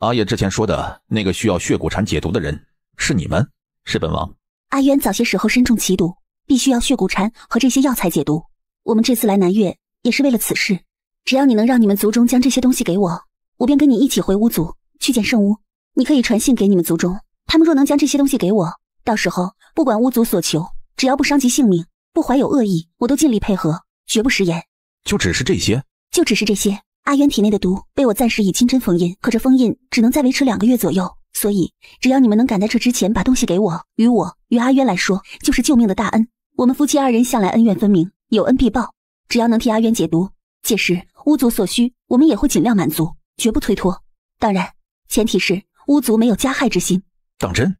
阿叶之前说的那个需要血骨蝉解毒的人是你们？是本王。阿渊早些时候身中奇毒，必须要血骨蝉和这些药材解毒。我们这次来南越也是为了此事。只要你能让你们族中将这些东西给我，我便跟你一起回巫族去见圣巫。你可以传信给你们族中，他们若能将这些东西给我。到时候不管巫族所求，只要不伤及性命，不怀有恶意，我都尽力配合，绝不食言。就只是这些，就只是这些。阿渊体内的毒被我暂时以金针封印，可这封印只能再维持两个月左右。所以，只要你们能赶在这之前把东西给我，于我于阿渊来说就是救命的大恩。我们夫妻二人向来恩怨分明，有恩必报。只要能替阿渊解毒，届时巫族所需，我们也会尽量满足，绝不推脱。当然，前提是巫族没有加害之心。当真？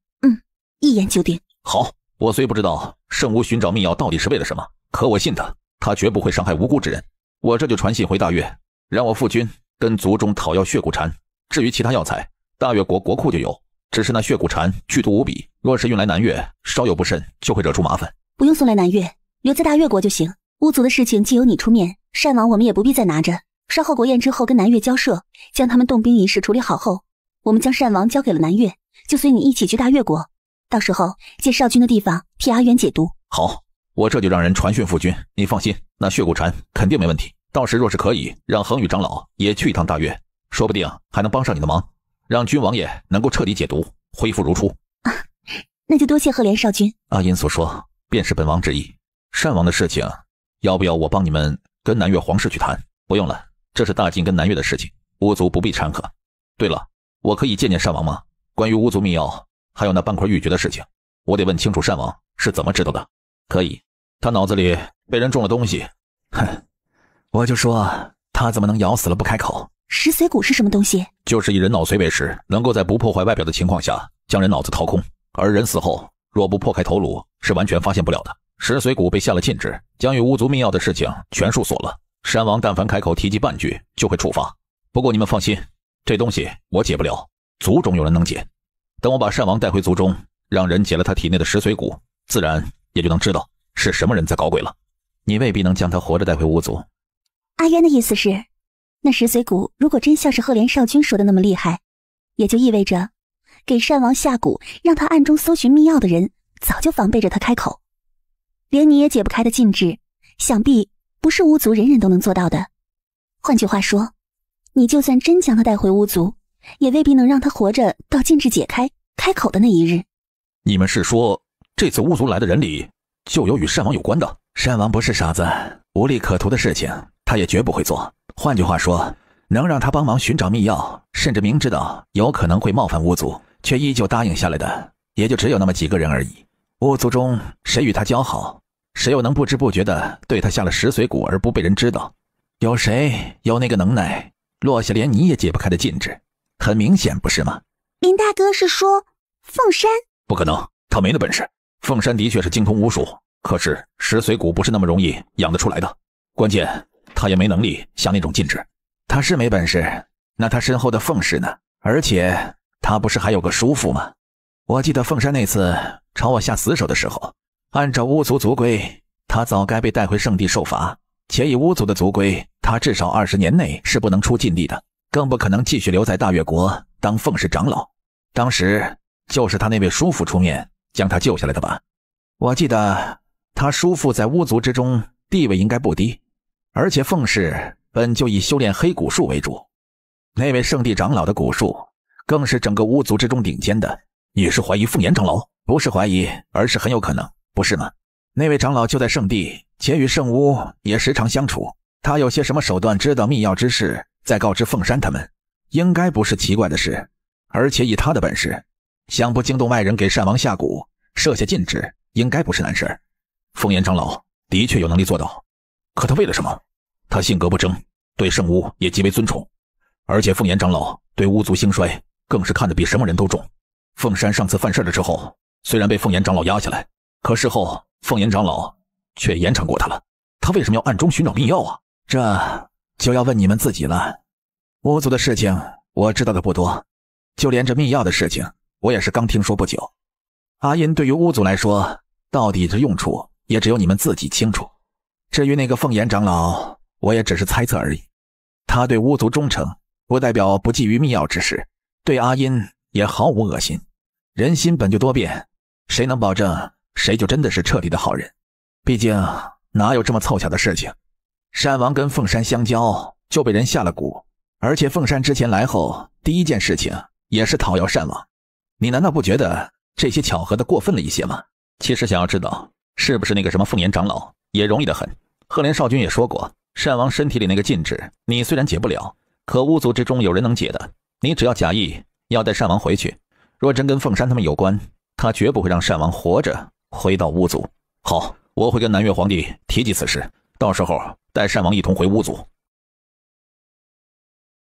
一言九鼎。好，我虽不知道圣巫寻找秘药到底是为了什么，可我信他，他绝不会伤害无辜之人。我这就传信回大越，让我父君跟族中讨要血骨禅。至于其他药材，大越国国库就有。只是那血骨禅剧毒无比，若是运来南越，稍有不慎就会惹出麻烦。不用送来南越，留在大越国就行。巫族的事情既由你出面，善王我们也不必再拿着。稍后国宴之后跟南越交涉，将他们动兵一事处理好后，我们将善王交给了南越，就随你一起去大越国。到时候借少君的地方替阿元解毒。好，我这就让人传讯父君。你放心，那血骨禅肯定没问题。到时若是可以让恒宇长老也去一趟大月，说不定还能帮上你的忙，让君王爷能够彻底解毒，恢复如初。啊，那就多谢赫连少君。阿音所说，便是本王之意。单王的事情，要不要我帮你们跟南越皇室去谈？不用了，这是大晋跟南越的事情，巫族不必掺和。对了，我可以见见单王吗？关于巫族秘药。还有那半块玉珏的事情，我得问清楚山王是怎么知道的。可以，他脑子里被人中了东西。哼，我就说他怎么能咬死了不开口？食髓蛊是什么东西？就是以人脑髓为食，能够在不破坏外表的情况下将人脑子掏空。而人死后若不破开头颅，是完全发现不了的。食髓蛊被下了禁制，将与巫族秘药的事情全数锁了。山王但凡开口提及半句，就会触发。不过你们放心，这东西我解不了，族中有人能解。等我把善王带回族中，让人解了他体内的石髓骨，自然也就能知道是什么人在搞鬼了。你未必能将他活着带回巫族。阿渊的意思是，那石髓骨如果真像是赫连少君说的那么厉害，也就意味着给善王下蛊，让他暗中搜寻密钥的人，早就防备着他开口。连你也解不开的禁制，想必不是巫族人人都能做到的。换句话说，你就算真将他带回巫族。也未必能让他活着到禁制解开、开口的那一日。你们是说，这次巫族来的人里就有与善王有关的？善王不是傻子，无利可图的事情他也绝不会做。换句话说，能让他帮忙寻找密钥，甚至明知道有可能会冒犯巫族，却依旧答应下来的，也就只有那么几个人而已。巫族中谁与他交好，谁又能不知不觉地对他下了食髓蛊而不被人知道？有谁有那个能耐落下连你也解不开的禁制？很明显，不是吗？林大哥是说凤山？不可能，他没那本事。凤山的确是精通巫术，可是石髓骨不是那么容易养得出来的。关键他也没能力下那种禁制。他是没本事，那他身后的凤氏呢？而且他不是还有个叔父吗？我记得凤山那次朝我下死手的时候，按照巫族族规，他早该被带回圣地受罚。且以巫族的族规，他至少二十年内是不能出禁地的。更不可能继续留在大越国当凤氏长老。当时就是他那位叔父出面将他救下来的吧？我记得他叔父在巫族之中地位应该不低，而且凤氏本就以修炼黑古术为主，那位圣地长老的古术更是整个巫族之中顶尖的。你是怀疑凤岩长老，不是怀疑，而是很有可能，不是吗？那位长老就在圣地，且与圣巫也时常相处，他有些什么手段知道密钥之事？再告知凤山他们，应该不是奇怪的事。而且以他的本事，想不惊动外人给善王下蛊、设下禁制，应该不是难事。凤岩长老的确有能力做到，可他为了什么？他性格不争，对圣巫也极为尊崇，而且凤岩长老对巫族兴衰更是看得比什么人都重。凤山上次犯事的时候，虽然被凤岩长老压下来，可事后凤岩长老却严惩过他了。他为什么要暗中寻找秘药啊？这。就要问你们自己了。巫族的事情我知道的不多，就连这密钥的事情，我也是刚听说不久。阿音对于巫族来说，到底的用处，也只有你们自己清楚。至于那个凤岩长老，我也只是猜测而已。他对巫族忠诚，不代表不觊觎密钥之事；对阿音也毫无恶心。人心本就多变，谁能保证谁就真的是彻底的好人？毕竟哪有这么凑巧的事情？山王跟凤山相交，就被人下了蛊，而且凤山之前来后第一件事情也是讨要山王，你难道不觉得这些巧合的过分了一些吗？其实想要知道是不是那个什么凤岩长老，也容易的很。赫连少君也说过，山王身体里那个禁制，你虽然解不了，可巫族之中有人能解的。你只要假意要带山王回去，若真跟凤山他们有关，他绝不会让山王活着回到巫族。好，我会跟南岳皇帝提及此事，到时候。带单王一同回巫族。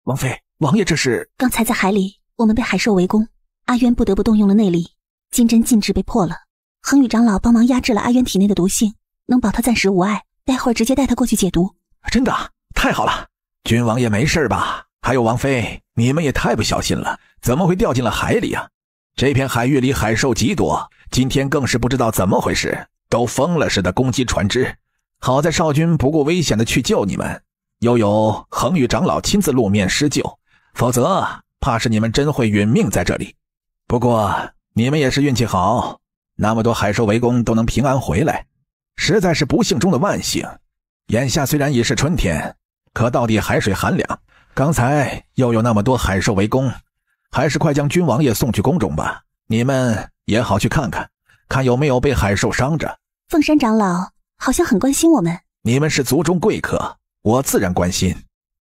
王妃、王爷，这是刚才在海里，我们被海兽围攻，阿渊不得不动用了内力，金针禁制被破了。恒宇长老帮忙压制了阿渊体内的毒性，能保他暂时无碍。待会儿直接带他过去解毒。真的太好了，君王爷没事吧？还有王妃，你们也太不小心了，怎么会掉进了海里啊？这片海域里海兽极多，今天更是不知道怎么回事，都疯了似的攻击船只。好在少君不顾危险的去救你们，又有恒宇长老亲自露面施救，否则怕是你们真会殒命在这里。不过你们也是运气好，那么多海兽围攻都能平安回来，实在是不幸中的万幸。眼下虽然已是春天，可到底海水寒凉，刚才又有那么多海兽围攻，还是快将君王爷送去宫中吧，你们也好去看看，看有没有被海兽伤着。凤山长老。好像很关心我们。你们是族中贵客，我自然关心。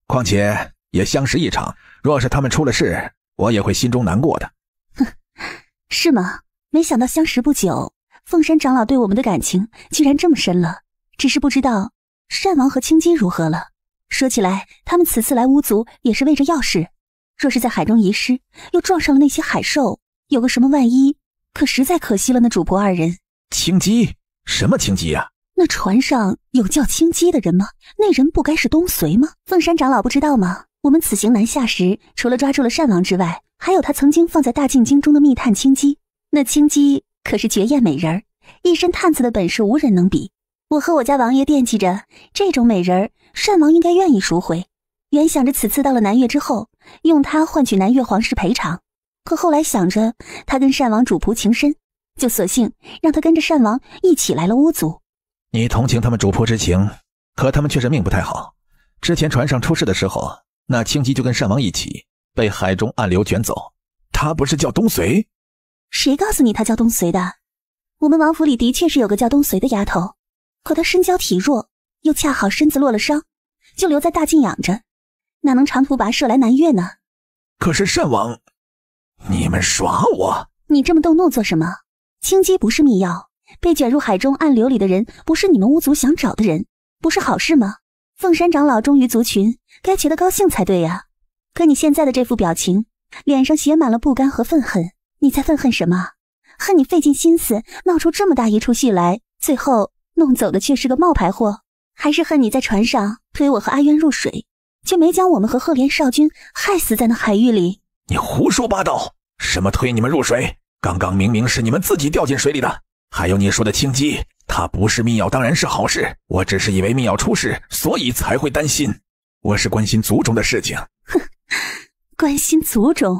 况且也相识一场，若是他们出了事，我也会心中难过的。哼，是吗？没想到相识不久，凤山长老对我们的感情居然这么深了。只是不知道善王和青姬如何了。说起来，他们此次来巫族也是为着要事。若是在海中遗失，又撞上了那些海兽，有个什么万一，可实在可惜了那主仆二人。青姬？什么青姬呀？那船上有叫青姬的人吗？那人不该是东随吗？凤山长老不知道吗？我们此行南下时，除了抓住了单王之外，还有他曾经放在大晋京中的密探青姬。那青姬可是绝艳美人儿，一身探子的本事无人能比。我和我家王爷惦记着这种美人儿，单王应该愿意赎回。原想着此次到了南越之后，用它换取南越皇室赔偿，可后来想着他跟单王主仆情深，就索性让他跟着单王一起来了巫族。你同情他们主仆之情，可他们却是命不太好。之前船上出事的时候，那青姬就跟善王一起被海中暗流卷走。他不是叫东随？谁告诉你他叫东随的？我们王府里的确是有个叫东随的丫头，可她身娇体弱，又恰好身子落了伤，就留在大晋养着，哪能长途跋涉来南越呢？可是善王，你们耍我？你这么动怒做什么？青姬不是密钥，被卷入海中暗流里的人不是你们巫族想找的人，不是好事吗？凤山长老忠于族群，该觉得高兴才对呀。可你现在的这副表情，脸上写满了不甘和愤恨。你在愤恨什么？恨你费尽心思闹出这么大一出戏来，最后弄走的却是个冒牌货？还是恨你在船上推我和阿渊入水，却没将我们和赫连少君害死在那海域里？你胡说八道！什么推你们入水？刚刚明明是你们自己掉进水里的。还有你说的青姬，她不是密钥，当然是好事。我只是以为密钥出事，所以才会担心。我是关心族中的事情。哼，关心族中？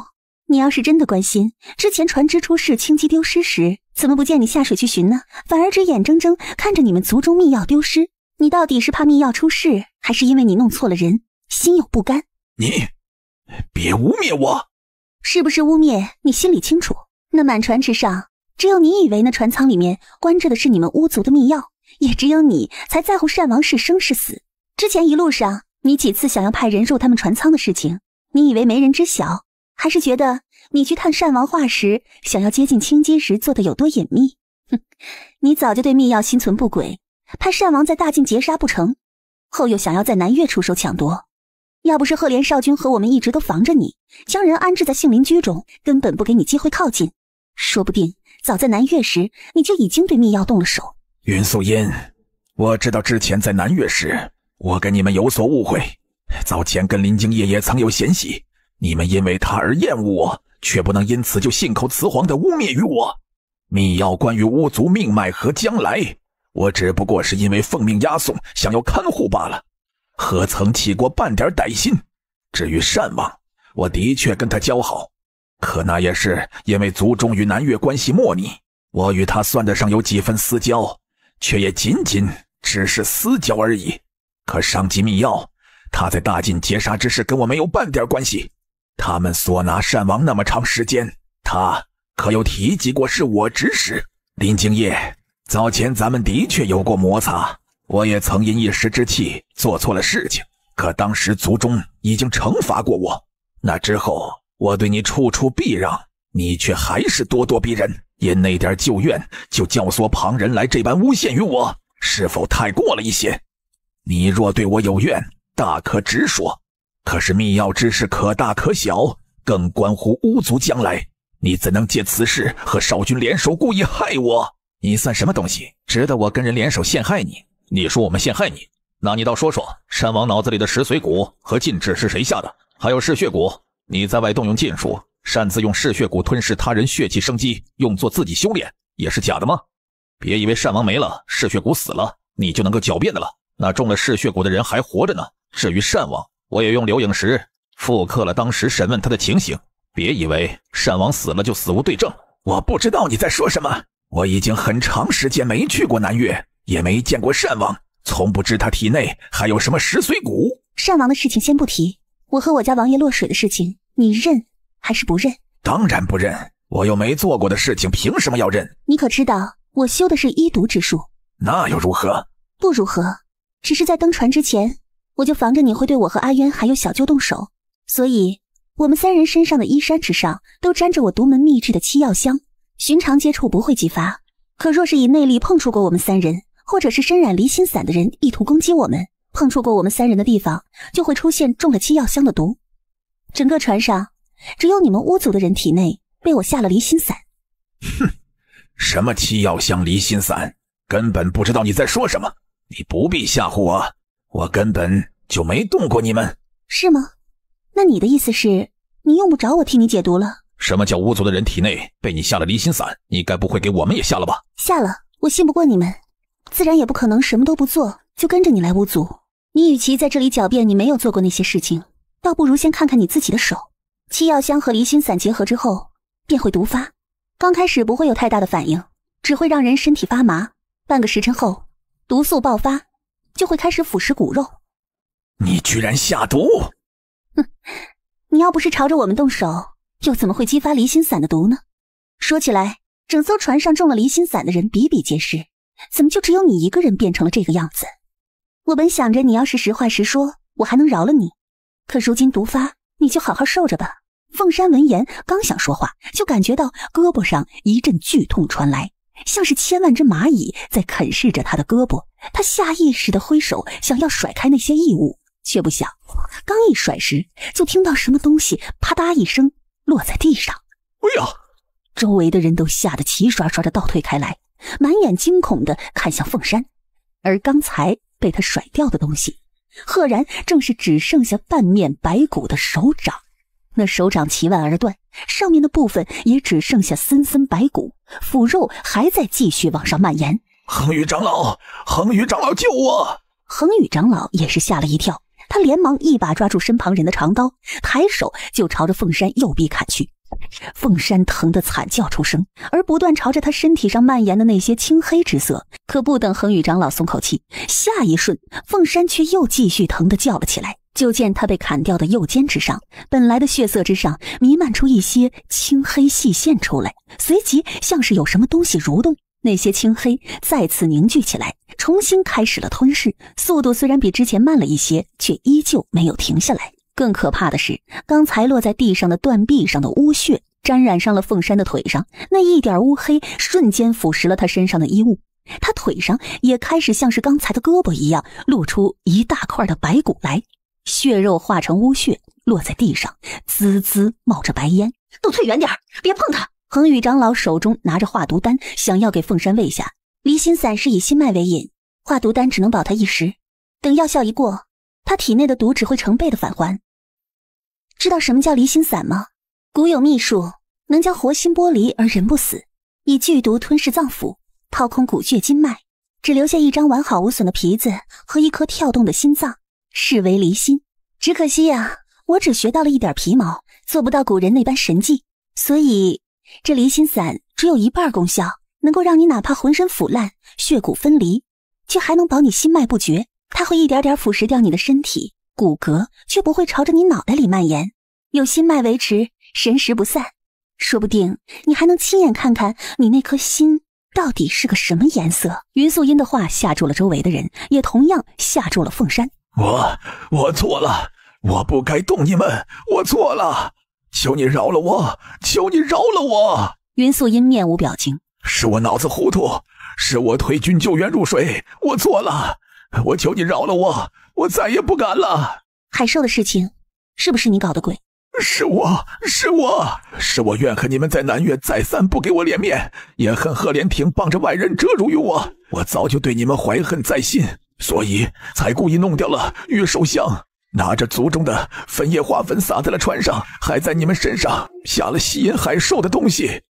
你要是真的关心，之前船只出事，青姬丢失时，怎么不见你下水去寻呢？反而只眼睁睁看着你们族中密钥丢失？你到底是怕密钥出事，还是因为你弄错了人，心有不甘？你，别污蔑我！是不是污蔑？你心里清楚。那满船之上。只有你以为那船舱里面关着的是你们巫族的密钥，也只有你才在乎善王是生是死。之前一路上你几次想要派人入他们船舱的事情，你以为没人知晓，还是觉得你去探善王化石、想要接近青金石做的有多隐秘？哼，你早就对密钥心存不轨，怕善王在大晋劫杀不成，后又想要在南越出手抢夺。要不是赫连少君和我们一直都防着你，将人安置在杏林居中，根本不给你机会靠近，说不定。早在南越时，你就已经对秘药动了手。云素因，我知道之前在南越时，我跟你们有所误会，早前跟林敬业也曾有嫌隙。你们因为他而厌恶我，却不能因此就信口雌黄的污蔑于我。秘药关于巫族命脉和将来，我只不过是因为奉命押送，想要看护罢了，何曾起过半点歹心？至于善忘，我的确跟他交好。可那也是因为族中与南越关系莫逆，我与他算得上有几分私交，却也仅仅只是私交而已。可伤级密钥，他在大晋劫杀之事跟我没有半点关系。他们所拿善王那么长时间，他可有提及过是我指使？林敬业，早前咱们的确有过摩擦，我也曾因一时之气做错了事情，可当时族中已经惩罚过我，那之后。我对你处处避让，你却还是咄咄逼人，因那点旧怨就教唆旁人来这般诬陷于我，是否太过了一些？你若对我有怨，大可直说。可是秘钥之事可大可小，更关乎巫族将来，你怎能借此事和少君联手故意害我？你算什么东西，值得我跟人联手陷害你？你说我们陷害你，那你倒说说，山王脑子里的食髓蛊和禁制是谁下的？还有嗜血蛊？你在外动用禁术，擅自用嗜血骨吞噬他人血气生机，用作自己修炼，也是假的吗？别以为单王没了，嗜血骨死了，你就能够狡辩的了。那中了嗜血骨的人还活着呢。至于单王，我也用留影石复刻了当时审问他的情形。别以为单王死了就死无对证。我不知道你在说什么。我已经很长时间没去过南岳，也没见过单王，从不知他体内还有什么食髓骨。单王的事情先不提。我和我家王爷落水的事情，你认还是不认？当然不认，我又没做过的事情，凭什么要认？你可知道，我修的是医毒之术？那又如何？不如何，只是在登船之前，我就防着你会对我和阿渊还有小舅动手，所以我们三人身上的衣衫之上都沾着我独门秘制的七药香，寻常接触不会激发，可若是以内力碰触过我们三人，或者是身染离心散的人意图攻击我们。碰触过我们三人的地方，就会出现中了七药香的毒。整个船上，只有你们巫族的人体内被我下了离心散。哼，什么七药香、离心散，根本不知道你在说什么。你不必吓唬我，我根本就没动过你们，是吗？那你的意思是，你用不着我替你解毒了？什么叫巫族的人体内被你下了离心散？你该不会给我们也下了吧？下了，我信不过你们，自然也不可能什么都不做就跟着你来巫族。你与其在这里狡辩，你没有做过那些事情，倒不如先看看你自己的手。七药香和离心散结合之后便会毒发，刚开始不会有太大的反应，只会让人身体发麻。半个时辰后，毒素爆发，就会开始腐蚀骨肉。你居然下毒！哼，你要不是朝着我们动手，又怎么会激发离心散的毒呢？说起来，整艘船上中了离心散的人比比皆是，怎么就只有你一个人变成了这个样子？我本想着你要是实话实说，我还能饶了你。可如今毒发，你就好好受着吧。凤山闻言，刚想说话，就感觉到胳膊上一阵剧痛传来，像是千万只蚂蚁在啃噬着他的胳膊。他下意识的挥手，想要甩开那些异物，却不想刚一甩时，就听到什么东西啪嗒一声落在地上。哎呀！周围的人都吓得齐刷刷的倒退开来，满眼惊恐的看向凤山，而刚才。被他甩掉的东西，赫然正是只剩下半面白骨的手掌。那手掌齐腕而断，上面的部分也只剩下森森白骨，腐肉还在继续往上蔓延。恒宇长老，恒宇长老，救我！恒宇长老也是吓了一跳，他连忙一把抓住身旁人的长刀，抬手就朝着凤山右臂砍去。凤山疼得惨叫出声，而不断朝着他身体上蔓延的那些青黑之色，可不等恒宇长老松口气，下一瞬，凤山却又继续疼得叫了起来。就见他被砍掉的右肩之上，本来的血色之上弥漫出一些青黑细线出来，随即像是有什么东西蠕动，那些青黑再次凝聚起来，重新开始了吞噬。速度虽然比之前慢了一些，却依旧没有停下来。更可怕的是，刚才落在地上的断臂上的污血沾染上了凤山的腿上，那一点乌黑瞬间腐蚀了他身上的衣物，他腿上也开始像是刚才的胳膊一样，露出一大块的白骨来，血肉化成污血落在地上，滋滋冒着白烟。都退远点别碰他！恒宇长老手中拿着化毒丹，想要给凤山喂下离心散是以心脉为引，化毒丹只能保他一时，等药效一过，他体内的毒只会成倍的返还。知道什么叫离心散吗？古有秘术，能将活心剥离而人不死，以剧毒吞噬脏腑，掏空骨血筋脉，只留下一张完好无损的皮子和一颗跳动的心脏，视为离心。只可惜呀，我只学到了一点皮毛，做不到古人那般神技，所以这离心散只有一半功效，能够让你哪怕浑身腐烂、血骨分离，却还能保你心脉不绝。它会一点点腐蚀掉你的身体。骨骼却不会朝着你脑袋里蔓延，有心脉维持，神识不散，说不定你还能亲眼看看你那颗心到底是个什么颜色。云素因的话吓住了周围的人，也同样吓住了凤山。我我错了，我不该动你们，我错了，求你饶了我，求你饶了我。云素因面无表情。是我脑子糊涂，是我推军救援入水，我错了，我求你饶了我。我再也不敢了。海兽的事情是不是你搞的鬼？是我是我是我怨恨你们在南越再三不给我脸面，也恨贺连亭帮着外人折辱于我。我早就对你们怀恨在心，所以才故意弄掉了玉手香，拿着族中的粉叶花粉撒在了船上，还在你们身上下了吸引海兽的东西。